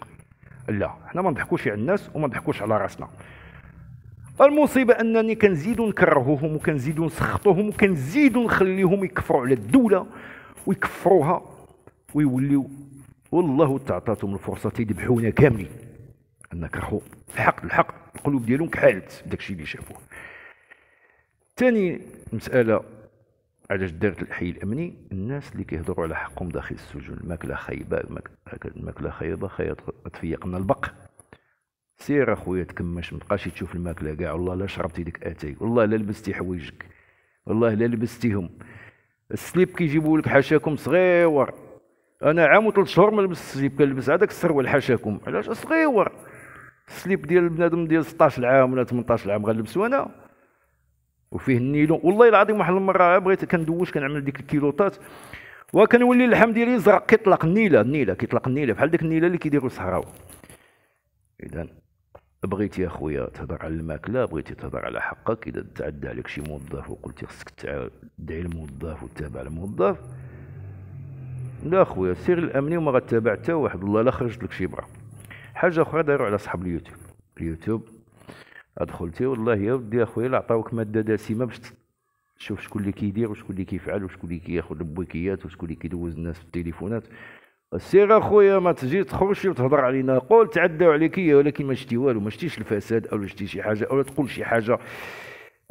لا حنا ما نضحكوش على الناس وما نضحكوش على راسنا المصيبة أنني كنزيد نكرهوهم وكنزيد نسخطوهم وكنزيد نخليهم يكفروا على الدولة ويكفروها ويوليو والله تعطاتهم الفرصة تذبحونا كاملين ان كرهوا الحق الحق القلوب ديالهم كحالت داكشي اللي شافوه ثاني مساله علاش دارت الحي الامني الناس اللي كيهضروا على حقهم داخل السجون الماكله خايبه الماكله خايبه خيط تفيقنا البق سير اخويا تكمش متبقاش تشوف الماكله كاع والله لا شربتي ديك اتاي والله لا لبستي حوايجك والله لا لبستيهم السليب كيجيبوا لك حاشاكم صغيور انا عام وثلاث شهور ما لبست السليب كنلبس هذاك السروال حاشاكم علاش صغيور السليب ديال البنادم ديال 16 عام ولا 18 عام غنلبسو انا وفيه النيلون والله العظيم واحد المره بغيت كندوش كنعمل ديك الكيلوطات وكنولي اللحم ديالي زرق كيطلق النيله النيله كيطلق النيله بحال ديك النيله اللي كيديروا الصحراو اذا بغيتي اخويا تهضر على الماكله بغيتي تهضر على حقك اذا تعدى عليك شي موظف وقلتي خصك تدعي الموظف وتتابع الموظف لا خويا سير الامني وما غتابع حتى واحد والله لا خرجت لك شي برا حاجه اخرى داروا على صحاب اليوتيوب اليوتيوب ادخل تي والله يا ودي اخويا اللي عطاوك ماده دسمه باش تشوف شكون اللي كيدير وشكون اللي كيفعل وشكون اللي كياخذ البويكيات وشكون اللي كيدوز الناس في التليفونات سير اخويا ما تجي تخرجي وتهضر علينا قول تعداو عليك ولكن ما شتي والو ما شتيش الفساد او شتي شي حاجه او تقول شي حاجه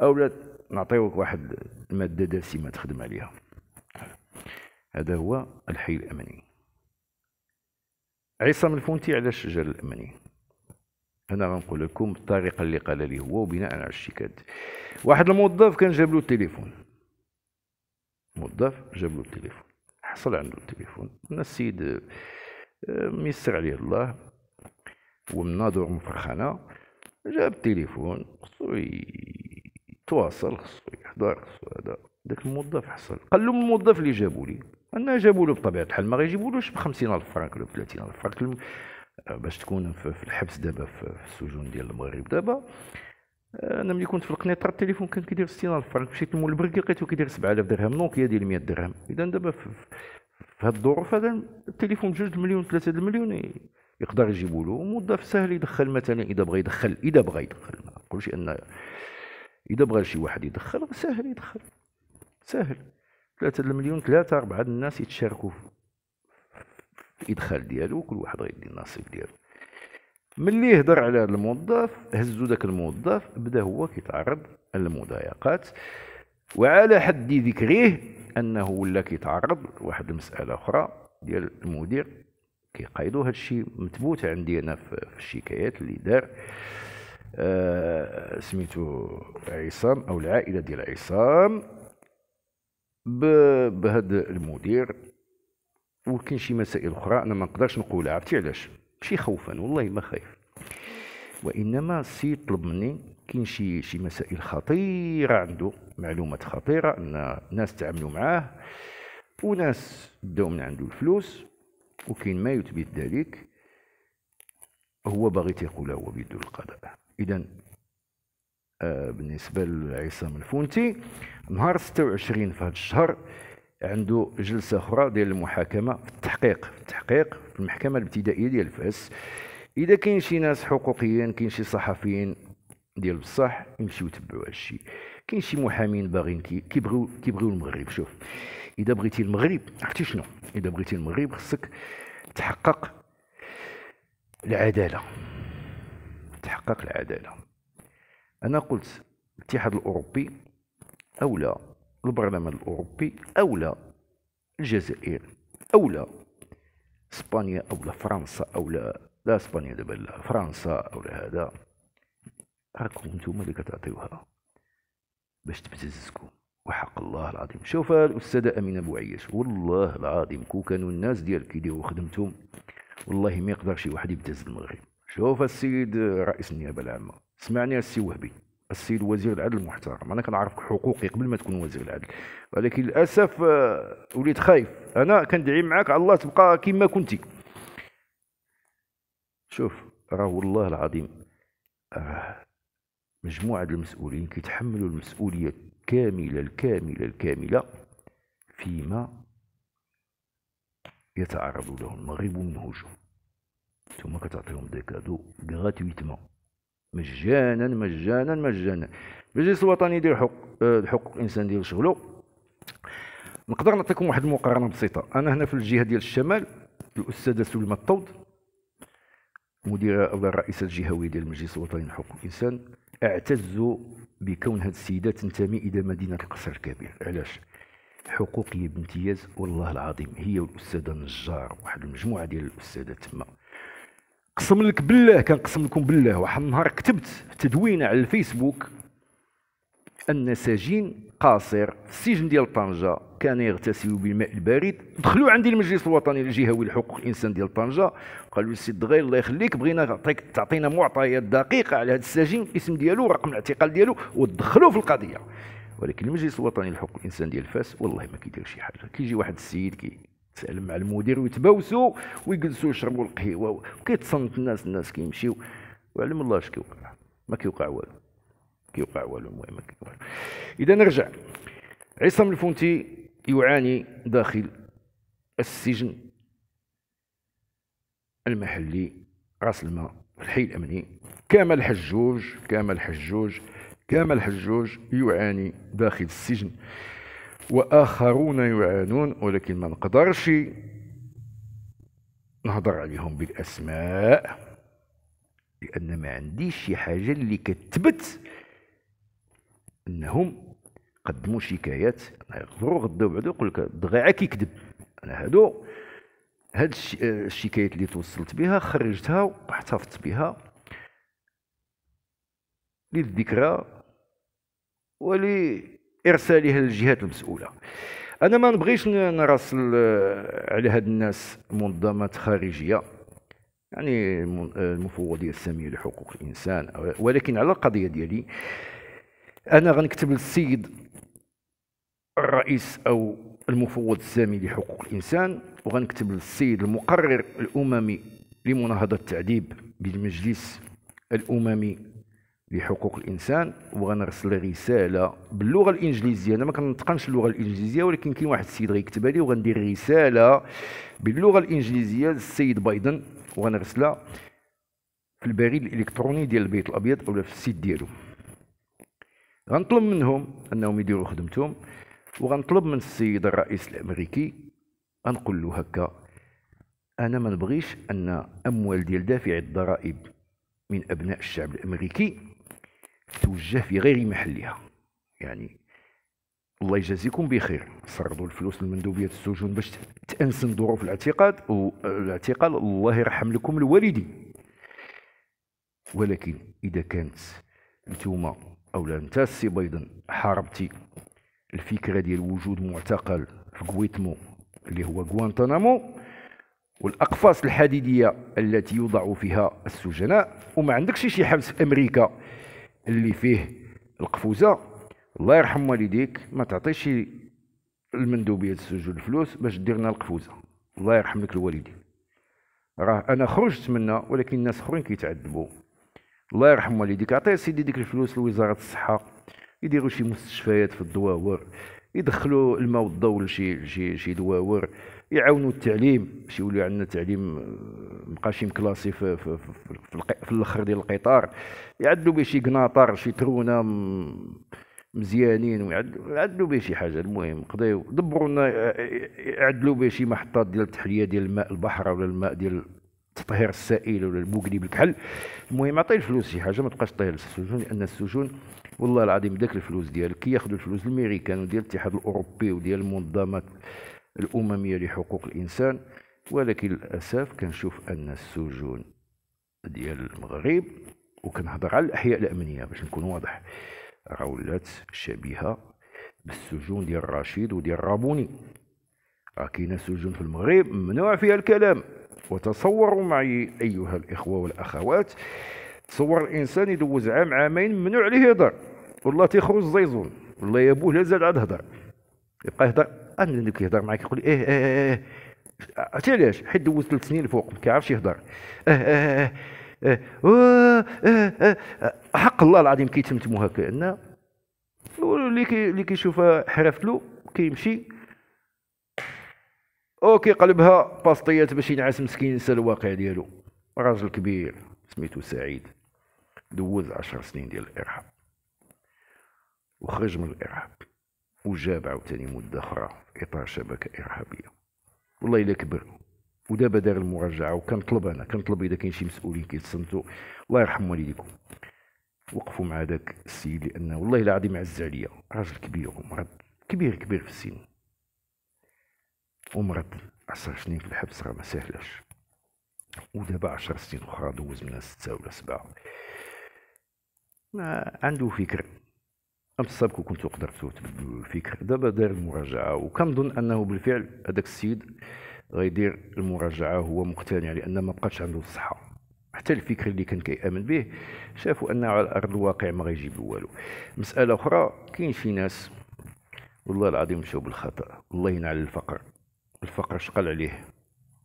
او لا نعطيوك واحد الماده دسمه تخدم عليها هذا هو الحي الامني عصام الفونتي على الشجر الامني انا غنقول لكم الطريقه اللي قال لي هو وبناء على الشيكات واحد الموظف كان جاب له التليفون موظف جاب له التليفون حصل عنده التليفون السيد آه، ميسر عليه الله هو من مفرخانه جاب التليفون خصو يتواصل خصو يحضر خصو هذا داك الموظف حصل قال له الموظف اللي جابوا لي انا جابوا له بطبيعه الحال ما غيجيبولوش ب 50000 فرانك ولا ب 30000 فرانك باش تكون في الحبس دابا في السجون ديال المغرب دابا آه، انا ملي كنت في القنيطره التليفون كان كيدير 60000 فرانك مشيت لمول البركي لقيتو كيدير 7000 درهم نوكيا ديال 100 درهم اذا دابا في هاد الظروف هذا التليفون بجوج المليون ثلاثة المليون يقدر يجيبوا له موظف سهل يدخل مثلا اذا بغى يدخل اذا بغى يدخل ما نقولش ان اذا بغى شي واحد يدخل سهل يدخل سهل ثلاثة المليون ثلاثة أربعة الناس يتشاركوا في الإدخال ديالو كل واحد غيدي النصيب ديالو ملي يهضر على هذا الموظف هزو داك الموظف بدا هو كيتعرض للمضايقات وعلى حد ذكره انه ولا كيتعرض لواحد المساله اخرى ديال المدير كيقايدو هذا الشيء مثبوت عندي انا في الشكايات اللي دار آه سميتو عصام او العائله ديال عصام بهذا المدير وكاين شي مسائل اخرى انا ما نقدرش نقولها عرفتي علاش ماشي خوفا والله ما خايف وانما سي طلب مني كاين شي شي مسائل خطيره عنده معلومات خطيره ان ناس تعاملوا معاه وناس داو من عنده الفلوس وكاين ما يثبت ذلك هو باغي تيقولها هو بيد القضاء اذا آه، بالنسبه لعصام الفونتي نهار 26 في هذا الشهر عنده جلسه اخرى ديال المحاكمه في التحقيق في التحقيق في المحكمه الابتدائيه ديال فاس اذا كاين شي ناس حقوقيين كاين شي صحفيين ديال بصح يمشيو يتبعوا هادشي كاين شي محامين باغيين كيبغيو كيبغيو المغرب شوف اذا بغيتي المغرب عرفتي شنو اذا بغيتي المغرب خصك تحقق العداله تحقق العداله انا قلت الاتحاد الاوروبي اولى البرلمان الاوروبي اولى الجزائر اولى اسبانيا اولى فرنسا اولى لا اسبانيا دابا لا فرنسا اولى هذا راكم نتوما اللي كتعطيوها باش تبتزكم وحق الله العظيم شوف الاستاذه امينه ابو عياش والله العظيم كون كانوا الناس ديالك يديروا خدمتهم والله ما يقدر شي واحد يبتز المغرب شوف السيد رئيس النيابه العامه سمعني السي وهبي السيد وزير العدل المحترم انا كنعرفك حقوقي قبل ما تكون وزير العدل ولكن للاسف آه، وليت خايف انا كندعي معاك على الله تبقى كما كنتي شوف راه والله العظيم راه مجموعه المسؤولين كيتحملوا المسؤوليه الكامله الكامله الكامله فيما يتعرض له المغرب من هجوم ثم كتعطيهم دي كادو غراتويتمون مجانا مجانا مجانا المجلس الوطني يدير حق آه، حقوق الانسان ديال شغلو نقدر نعطيكم واحد المقارنه بسيطه انا هنا في الجهه ديال الشمال الاستاذه سلمى الطود مديره او الرئيسه الجهويه ديال المجلس الوطني لحقوق الانسان اعتز بكون هذه السيده تنتمي الى مدينه القصر الكبير علاش حقوقيه بامتياز والله العظيم هي والاستاذه نجار واحد المجموعه ديال الاستاذات تما قسم لك بالله كنقسم لكم بالله واحد النهار كتبت تدوينه على الفيسبوك ان سجين قاصر في السجن ديال طنجه كان يغتسل بالماء البارد دخلوا عندي المجلس الوطني الجهوي لحقوق الانسان ديال طنجه قالوا لي السي دغير الله يخليك بغينا تعطينا معطيات دقيقه على هذا السجين الاسم ديالو رقم الاعتقال ديالو ودخلوه في القضيه ولكن المجلس الوطني لحقوق الانسان ديال فاس والله ما كيدير شي حاجه كيجي واحد السيد كي تسالم مع المدير ويتباوسوا ويجلسوا يشربوا القهيوه وكيتصنت الناس الناس كيمشيو وعلم الله اش كيوقع ما كيوقع والو كيوقع والو المهم ما كيوقع اذا نرجع عصام الفونتي يعاني داخل السجن المحلي راس الماء الحي الامني كامل حجوج كامل حجوج كامل حجوج يعاني داخل السجن واخرون يعانون ولكن ما نقدرش نهضر عليهم بالاسماء لان ما عنديش شي حاجه اللي كتبت انهم قدموا شكايات يقدروا غدا وبعدا يقول لك الضغيعه كيكذب انا هادو هاد الشكايات اللي توصلت بها خرجتها واحتفظت بها للذكرى ولي ارسالها للجهات المسؤوله انا ما نبغيش نراسل على هاد الناس منظمات خارجيه يعني المفوضيه الساميه لحقوق الانسان ولكن على القضيه ديالي انا غنكتب للسيد الرئيس او المفوض السامي لحقوق الانسان وغنكتب للسيد المقرر الاممي لمناهضه التعذيب بالمجلس الاممي لحقوق الانسان وغنرسل رساله باللغه الانجليزيه انا ما كنتقنش اللغه الانجليزيه ولكن كاين واحد السيد غيكتبها لي وغندير رساله باللغه الانجليزيه للسيد بايدن وغنرسلها في البريد الالكتروني ديال البيت الابيض او في السيت ديالو غنطلب منهم انهم يديروا خدمتهم وغنطلب من السيد الرئيس الامريكي غنقول له هكا انا ما نبغيش ان اموال ديال دافعي الضرائب من ابناء الشعب الامريكي توجه في غير محلها يعني الله يجازيكم بخير سردوا الفلوس لمندوبيه السجون باش تانسن ظروف الاعتقاد والاعتقال الله يرحم لكم الوالدين ولكن اذا كانت انتوما او انت السي بيضا حاربتي الفكره ديال وجود معتقل في كويتمو اللي هو غوانتانامو والاقفاص الحديديه التي يوضع فيها السجناء وما عندكش شي حبس في امريكا اللي فيه القفوزه الله يرحم والديك ما تعطيش المندوبيه السجود الفلوس باش ديرنا القفوزه الله يرحم لك الوالدين راه انا خرجت منها ولكن الناس اخرين كيتعذبوا الله يرحم والديك عطي سيدي ديك الفلوس لوزاره الصحه يديروا شي مستشفيات في الدواور يدخلوا الماء والضوء لشي شي دواور يعاونوا التعليم باش يولي عندنا تعليم آه، مابقاش كلاسي في, في, في, في, الاخر ديال القطار يعدلوا به شي قناطر شي ترونه مزيانين ويعدلوا به شي حاجه المهم قضيو دبروا لنا آه، آه، يعدلوا به شي محطات ديال التحليه ديال الماء البحر ولا الماء ديال التطهير السائل ولا البوكلي بالكحل المهم عطي الفلوس شي حاجه ما تبقاش طاير السجون لان السجون والله العظيم داك الفلوس ديالك كياخذوا الفلوس الميريكان وديال الاتحاد الاوروبي وديال المنظمات الأممية لحقوق الإنسان ولكن للأسف كنشوف أن السجون ديال المغرب وكنهضر على الأحياء الأمنية باش نكون واضح راه ولات شبيهة بالسجون ديال الرشيد وديال الرابوني راه كاينه سجون في المغرب ممنوع فيها الكلام وتصوروا معي أيها الإخوة والأخوات تصور الإنسان يدوز عام عامين ممنوع عليه يهضر والله تيخرج زيزون والله يا بوه لا زاد عاد هضر يبقى يهضر انا اللي كيهضر معاك يقول إيه،, ايه ايه ايه, عرفتي علاش حيت دوز ثلاث سنين الفوق ما كيعرفش يهضر اه اه اه اه اه حق الله العظيم كيتمتموا هكا ان اللي كي اللي كيشوفها حرفت له كيمشي او كيقلبها باسطيات باش ينعس مسكين ينسى الواقع ديالو راجل كبير سميتو سعيد دوز عشر سنين ديال الارهاب وخرج من الارهاب وجاب عاوتاني مده اخرى في اطار شبكه ارهابيه والله الا كبر ودابا دار المراجعه وكنطلب انا كنطلب اذا كاين شي مسؤولين كيتصنتوا الله يرحم والديكم وقفوا مع داك السيد لانه والله العظيم عز عليا راجل كبير ومرض كبير كبير في السن ومرض عشر سنين في الحبس راه ما ساهلاش ودابا عشر سنين اخرى دوز منها سته ولا سبعه ما عنده فكر في السابق كنت قدرت تبدل الفكر دابا داير المراجعه وكنظن انه بالفعل هذاك السيد غيدير المراجعه هو مقتنع لان ما بقاش عنده الصحه حتى الفكر اللي كان كيامن به شافوا انه على ارض الواقع ما غيجيب والو مساله اخرى كاين شي ناس والله العظيم مشاو بالخطا الله ينعل الفقر الفقر شقل عليه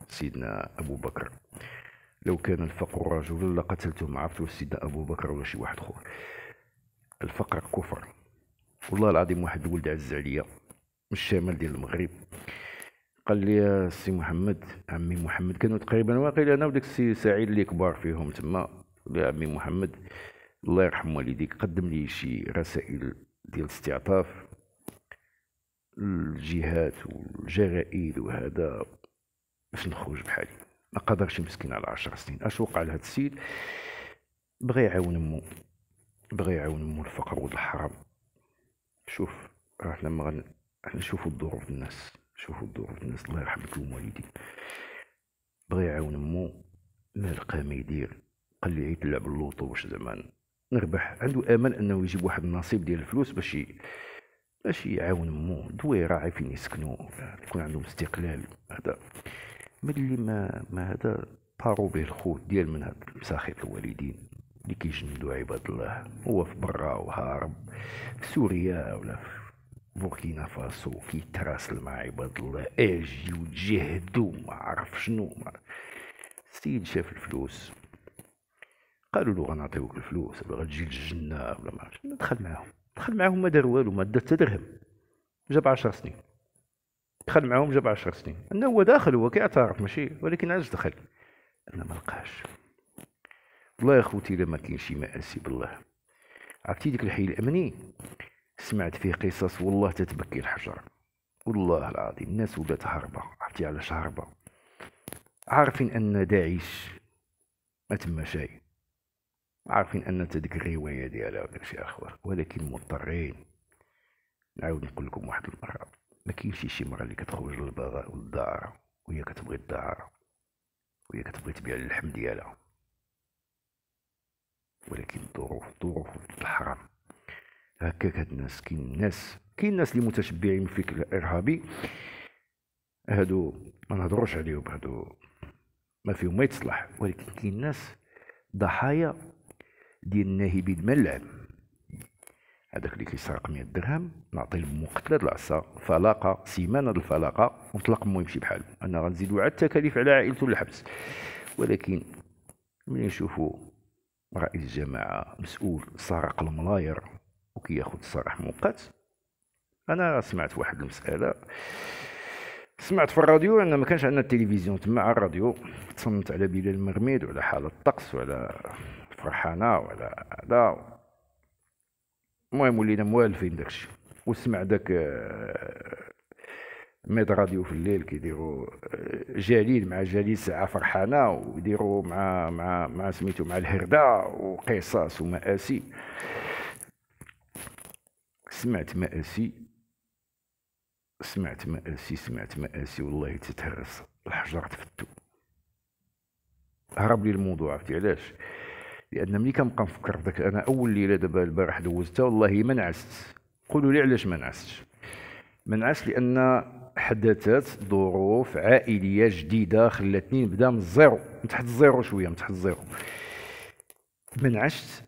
سيدنا ابو بكر لو كان الفقر رجل لقتلته مع سيدنا ابو بكر ولا شي واحد اخر الفقر كفر والله العظيم واحد الولد عز عليا من الشمال ديال المغرب قال لي سي محمد عمي محمد كانوا تقريبا واقيلا انا وداك السي سعيد اللي كبار فيهم تما يا عمي محمد الله يرحم والديك قدم لي شي رسائل ديال استعطاف الجهات والجرائد وهذا باش نخرج بحالي ما قدرش مسكين على عشر سنين اش وقع لهذا السيد بغى يعاون امو بغى يعاون امو الفقر والحرام شوف راه لما غن... حنا نشوفوا الظروف الناس شوفوا الظروف الناس الله يرحم لكم والدي بغى يعاون مو ما لقى ما يدير قال لي عيط نلعب اللوطو واش زعما نربح عنده امل انه يجيب واحد النصيب ديال الفلوس باش باش يعاون مو دويرة عارفين يسكنوا يكون عندهم استقلال هذا ملي ما ما هذا طاروا به الخوت ديال من هاد مساخط الوالدين اللي كيجندوا عباد الله هو في برا وهارب في سوريا ولا في بوركينا فاسو كيتراسل مع عباد الله اجي وجهدوا ما عرف شنو ما السيد شاف الفلوس قالوا له غنعطيوك الفلوس ولا غتجي للجنه ولا ما عرفتش دخل معاهم دخل معاهم ما دار والو ما دا حتى درهم جاب 10 سنين دخل معاهم جاب 10 سنين انه هو داخل هو كيعترف ماشي ولكن علاش دخل انا ما لقاش والله يا خوتي الا ما كاين شي مآسي بالله عرفتي ديك الحي الامني سمعت فيه قصص والله تتبكي الحجر والله العظيم الناس ولات هربه عرفتي علاش هربه عارفين ان داعش ما تما شيء عارفين ان تديك الروايه ديالها وداكشي اخر ولكن مضطرين نعاود نقول لكم واحد المره ما كاينش شي مرة اللي كتخرج للبغاء والدار وهي كتبغي الدار وهي كتبغي تبيع اللحم ديالها ولكن الظروف ظروف الحرام هكاك هاد الناس كاين الناس كاين الناس اللي متشبعين بالفكر الارهابي هادو ما نهضروش عليهم هادو ما فيهم ما يتصلح ولكن كاين ناس ضحايا ديال الناهبين من اللعب هذاك اللي كيسرق 100 درهم نعطيه المقتله العصا فلاقه سيمانه الفلاقه ونطلق مو يمشي بحاله انا غنزيدو عاد التكاليف على عائلته الحبس ولكن ملي نشوفو رئيس جماعة مسؤول سرق الملاير وكياخد الصراح موقت انا سمعت واحد المسألة سمعت في الراديو ان ما كانش عندنا التلفزيون تما على الراديو تصمت على بلال مرميد وعلى حالة الطقس وعلى فرحانة وعلى هذا المهم ولينا موالفين داكشي وسمع داك ميد راديو في الليل كيديروا آه، جليل مع جليل ساعه فرحانه ويديروا مع مع مع سميتو مع الهرده وقصص ومآسي سمعت مآسي سمعت مآسي سمعت مآسي والله تتهرس الحجر تفتو هرب لي الموضوع عرفتي علاش لان ملي كنبقى نفكر داك انا اول ليله دابا البارح دوزتها والله ما نعست قولوا لي علاش ما نعستش ما نعست لان حدثت ظروف عائليه جديده خلاتني نبدا من الزيرو من تحت الزيرو شويه من تحت الزيرو من عشت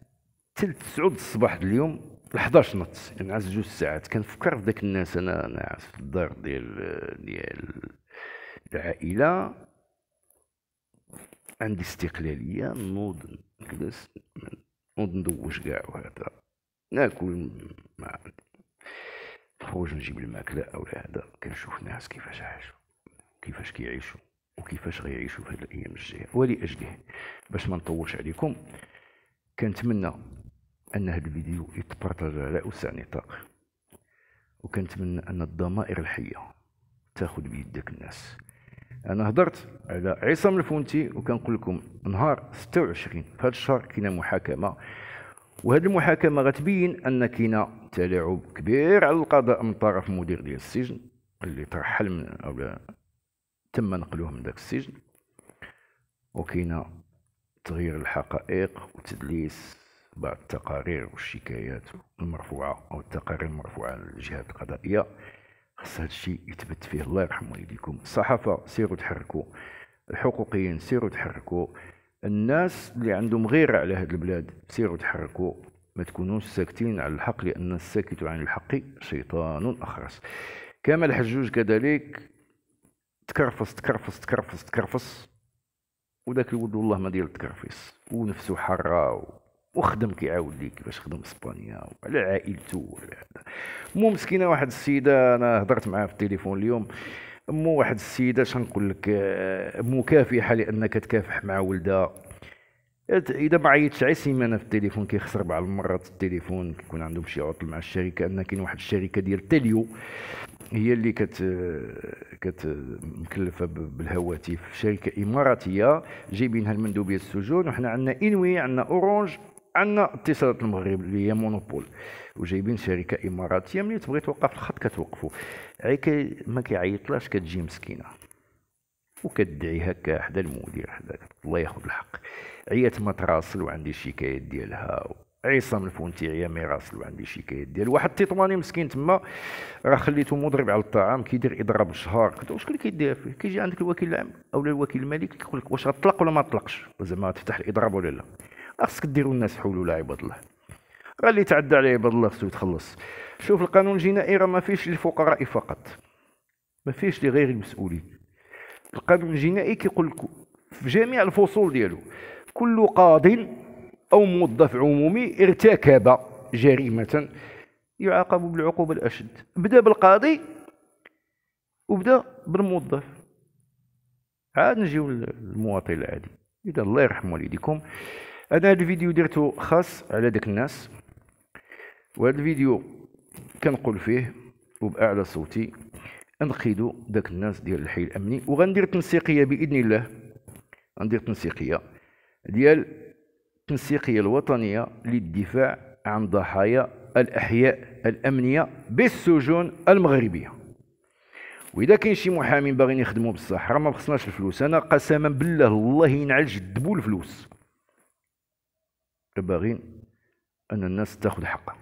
تل تسعود الصباح اليوم ل 11 نص يعني عز جوج ساعات كنفكر في ذاك الناس انا نعس في الدار ديال ديال العائله عندي استقلاليه نوض نجلس نوض ندوش كاع وهذا ناكل ما عندي نخرج نجيب الماكله او هذا كنشوف الناس كيفاش عايشوا كيفاش كيعيشوا وكيفاش غيعيشوا في هذه الايام الجايه ولاجله باش ما نطولش عليكم كنتمنى ان هذا الفيديو يتبرطل على اوسع نطاق وكنتمنى ان الضمائر الحيه تاخذ بيدك الناس انا هضرت على عصام الفونتي وكنقول لكم نهار 26 في هذا الشهر كاينه محاكمه وهذه المحاكمه غتبين ان كاين تلاعب كبير على القضاء من طرف مدير ديال السجن اللي ترحل من او تم نقلوه من داك السجن وكاين تغيير الحقائق وتدليس بعض التقارير والشكايات المرفوعه او التقارير المرفوعه للجهات القضائيه خص هذا الشيء يثبت فيه الله يرحم والديكم الصحافه سيروا تحركوا الحقوقيين سيروا تحركوا الناس اللي عندهم غيره على هاد البلاد سيروا تحركوا ما تكونوش ساكتين على الحق لأن الساكت عن الحق شيطان أخرس كما الحجوج كذلك تكرفص تكرفص تكرفص تكرفص وذاك الولد والله ما ديال تكرفص ونفسه حرة وخدم كيعاود ليك كيفاش خدم اسبانيا وعلى عائلته وعلى هذا مو مسكينه واحد السيده انا هضرت معاها في التليفون اليوم مو واحد السيده شنقول لك آه، مكافحه لانك تكافح مع ولدها اذا ما عيطش عي سيمانه في التليفون كيخسر بعض المرات التليفون كيكون عندهم شي عطل مع الشركه ان كاين واحد الشركه ديال تيليو هي اللي كت كت مكلفه بالهواتف شركه اماراتيه جايبينها المندوبيه السجون وحنا عندنا انوي عندنا اورانج عندنا اتصالات المغرب اللي هي مونوبول وجايبين شركه اماراتيه ملي تبغي توقف الخط كتوقفو عيك ما كيعيطلاش كتجي مسكينه وكدعي هكا حدا المدير حدا الله ياخذ الحق عيات ما تراسل وعندي شكايات ديالها عصام الفونتي عيا ما يراسل وعندي شكايات ديال واحد التطواني مسكين تما راه خليته مضرب على الطعام كيدير اضراب الشهر قلت له شكون اللي كيدير فيه كيجي عندك الوكيل العام او الوكيل الملك كيقول لك واش غطلق ولا ما طلقش زعما تفتح الاضراب ولا لا خاصك ديروا الناس حول ولا عباد الله راه اللي تعدى عليه عباد الله خصو يتخلص شوف القانون الجنائي راه ما فيش للفقراء فقط ما فيش لغير المسؤولين القانون الجنائي كيقول لك في جميع الفصول ديالو كل قاض او موظف عمومي ارتكب جريمه يعاقب بالعقوبه الاشد بدا بالقاضي وبدا بالموظف عاد نجيو للمواطن العادي اذا الله يرحم والديكم انا هذا الفيديو درته خاص على داك الناس وهذا الفيديو كنقول فيه وباعلى صوتي انقذوا داك الناس ديال الحي الامني وغندير تنسيقيه باذن الله غندير تنسيقيه ديال التنسيقيه الوطنيه للدفاع عن ضحايا الاحياء الامنيه بالسجون المغربيه واذا كاين شي محامين باغيين يخدموا بصح راه ما خصناش الفلوس انا قسما بالله الله ينعل جدبوا الفلوس باغين ان الناس تاخذ حقها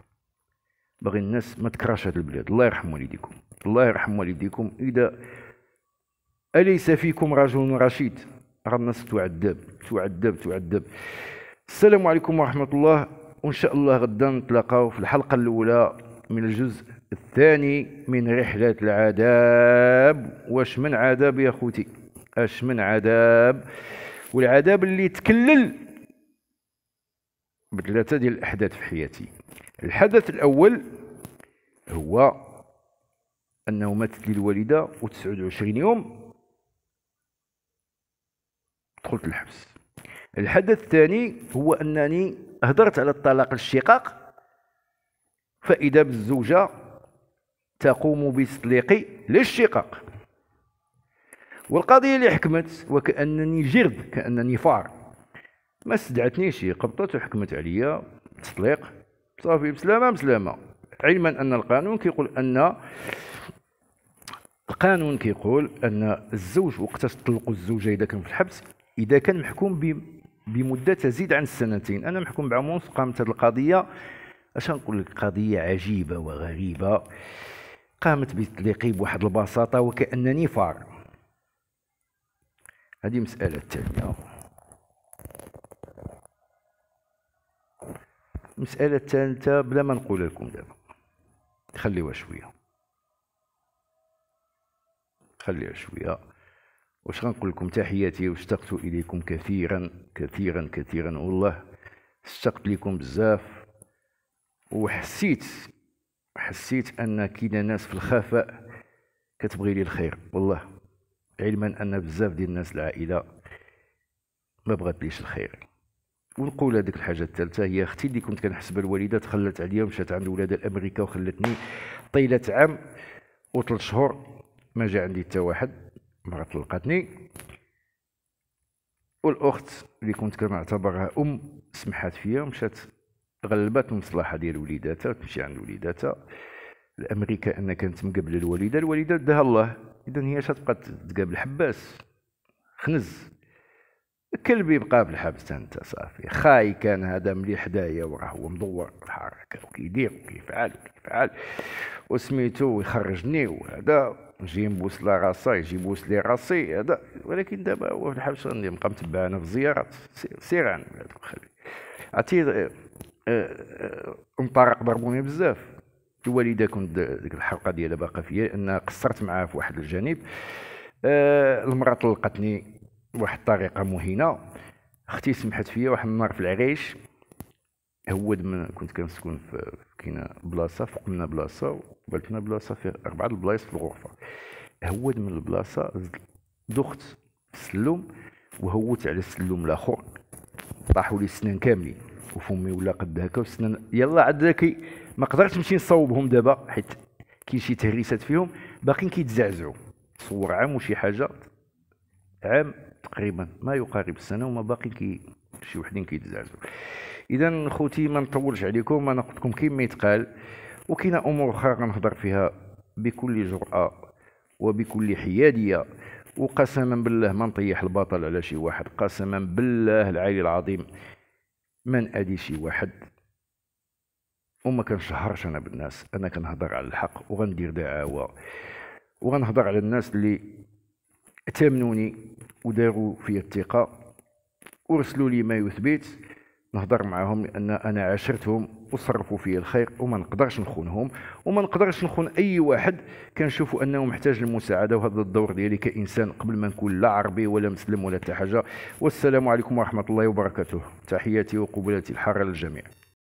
باغي الناس ما تكرهش هذه البلاد الله يرحم والديكم الله يرحم والديكم اذا اليس فيكم رجل رشيد راه الناس تعذب تعذب تعذب السلام عليكم ورحمه الله وان شاء الله غدا نتلاقاو في الحلقه الاولى من الجزء الثاني من رحلة العذاب واش من عذاب يا خوتي اش من عذاب والعذاب اللي تكلل بثلاثة ديال الأحداث في حياتي الحدث الأول هو أنه ماتت لي الوالدة و29 يوم دخلت الحبس الحدث الثاني هو أنني هدرت على الطلاق الشقاق فإذا بالزوجة تقوم بتطليقي للشقاق والقضية اللي حكمت وكأنني جرد كأنني فار ما شي قبضت وحكمت عليا تطليق صافي بسلامه بسلامه علما ان القانون كيقول ان القانون كيقول ان الزوج وقتاش تطلق الزوجه اذا كان في الحبس اذا كان محكوم بمده تزيد عن السنتين انا محكوم بعموس قامت هذه القضيه اش نقول لك قضيه عجيبه وغريبه قامت بتطليقي بواحد البساطه وكانني فار هذه مساله ثانيه المسألة الثالثة بلا ما نقول لكم دابا خليوها شوية خليها شوية واش غنقول لكم تحياتي واشتقت إليكم كثيرا كثيرا كثيرا والله اشتقت لكم بزاف وحسيت حسيت أن كاين ناس في الخفاء كتبغي لي الخير والله علما أن بزاف ديال الناس العائلة ما بغات ليش الخير ونقول هذيك الحاجه الثالثه هي اختي اللي كنت كنحسب الوالده تخلت عليا ومشات عند ولادها لامريكا وخلتني طيله عام وثلاث شهور ما جا عندي حتى واحد مرة طلقتني والاخت اللي كنت كنعتبرها ام سمحات فيا ومشات غلبات المصلحه ديال وليداتها تمشي عند وليداتها لامريكا ان كانت مقبله الوالده الوالده داها الله اذا هي شتبقى تقابل حباس خنز الكل بيبقى الحبس انت صافي خاي كان هذا ملي حدايا وراه هو مدور الحركه وكيدير وكيفعل وكيفعل وسميتو ويخرجني وهذا نجي نبوس لا راسا يجي يبوس لي راسي هذا ولكن دابا هو في الحبس نبقى متبع انا في زيارات سيران هذاك وخلي عرفتي ام آه، آه، طارق ضربوني بزاف الوالده كنت ديك الحلقه ديالها باقا فيا ان قصرت معاه في واحد الجانب آه، المراه طلقتني بواحد الطريقه مهينه اختي سمحت فيا واحد النهار في العريش هود من كنت كنسكن في كاينه بلاصه فوق منا بلاصه وقبلتنا بلاصه في اربع البلايص في الغرفه هود من البلاصه دخت السلوم وهوت على السلوم الاخر طاحوا لي السنان كاملين وفمي ولا قد هكا والسنان يلا عاد كي ما قدرتش نمشي نصوبهم دابا حيت كاين شي تهريسات فيهم باقيين كيتزعزعوا تصور عام وشي حاجه عام تقريبا ما يقارب السنه وما باقي كي شي وحدين كيتزعزعوا اذا خوتي ما نطولش عليكم انا قلت لكم كما يتقال وكاين امور اخرى غنهضر فيها بكل جراه وبكل حياديه وقسما بالله ما نطيح البطل على شي واحد قسما بالله العلي العظيم ما نأدي شي واحد وما كنشهرش انا بالناس انا كنهضر على الحق وغندير دعاوى وغنهضر على الناس اللي تامنوني وداروا في الثقه ورسلوا لي ما يثبت نهضر معاهم لان انا عاشرتهم وصرفوا في الخير وما نقدرش نخونهم وما نقدرش نخون اي واحد كنشوف انه محتاج للمساعده وهذا الدور ديالي كانسان قبل ما نكون لا عربي ولا مسلم ولا حتى حاجه والسلام عليكم ورحمه الله وبركاته تحياتي وقبلاتي الحاره للجميع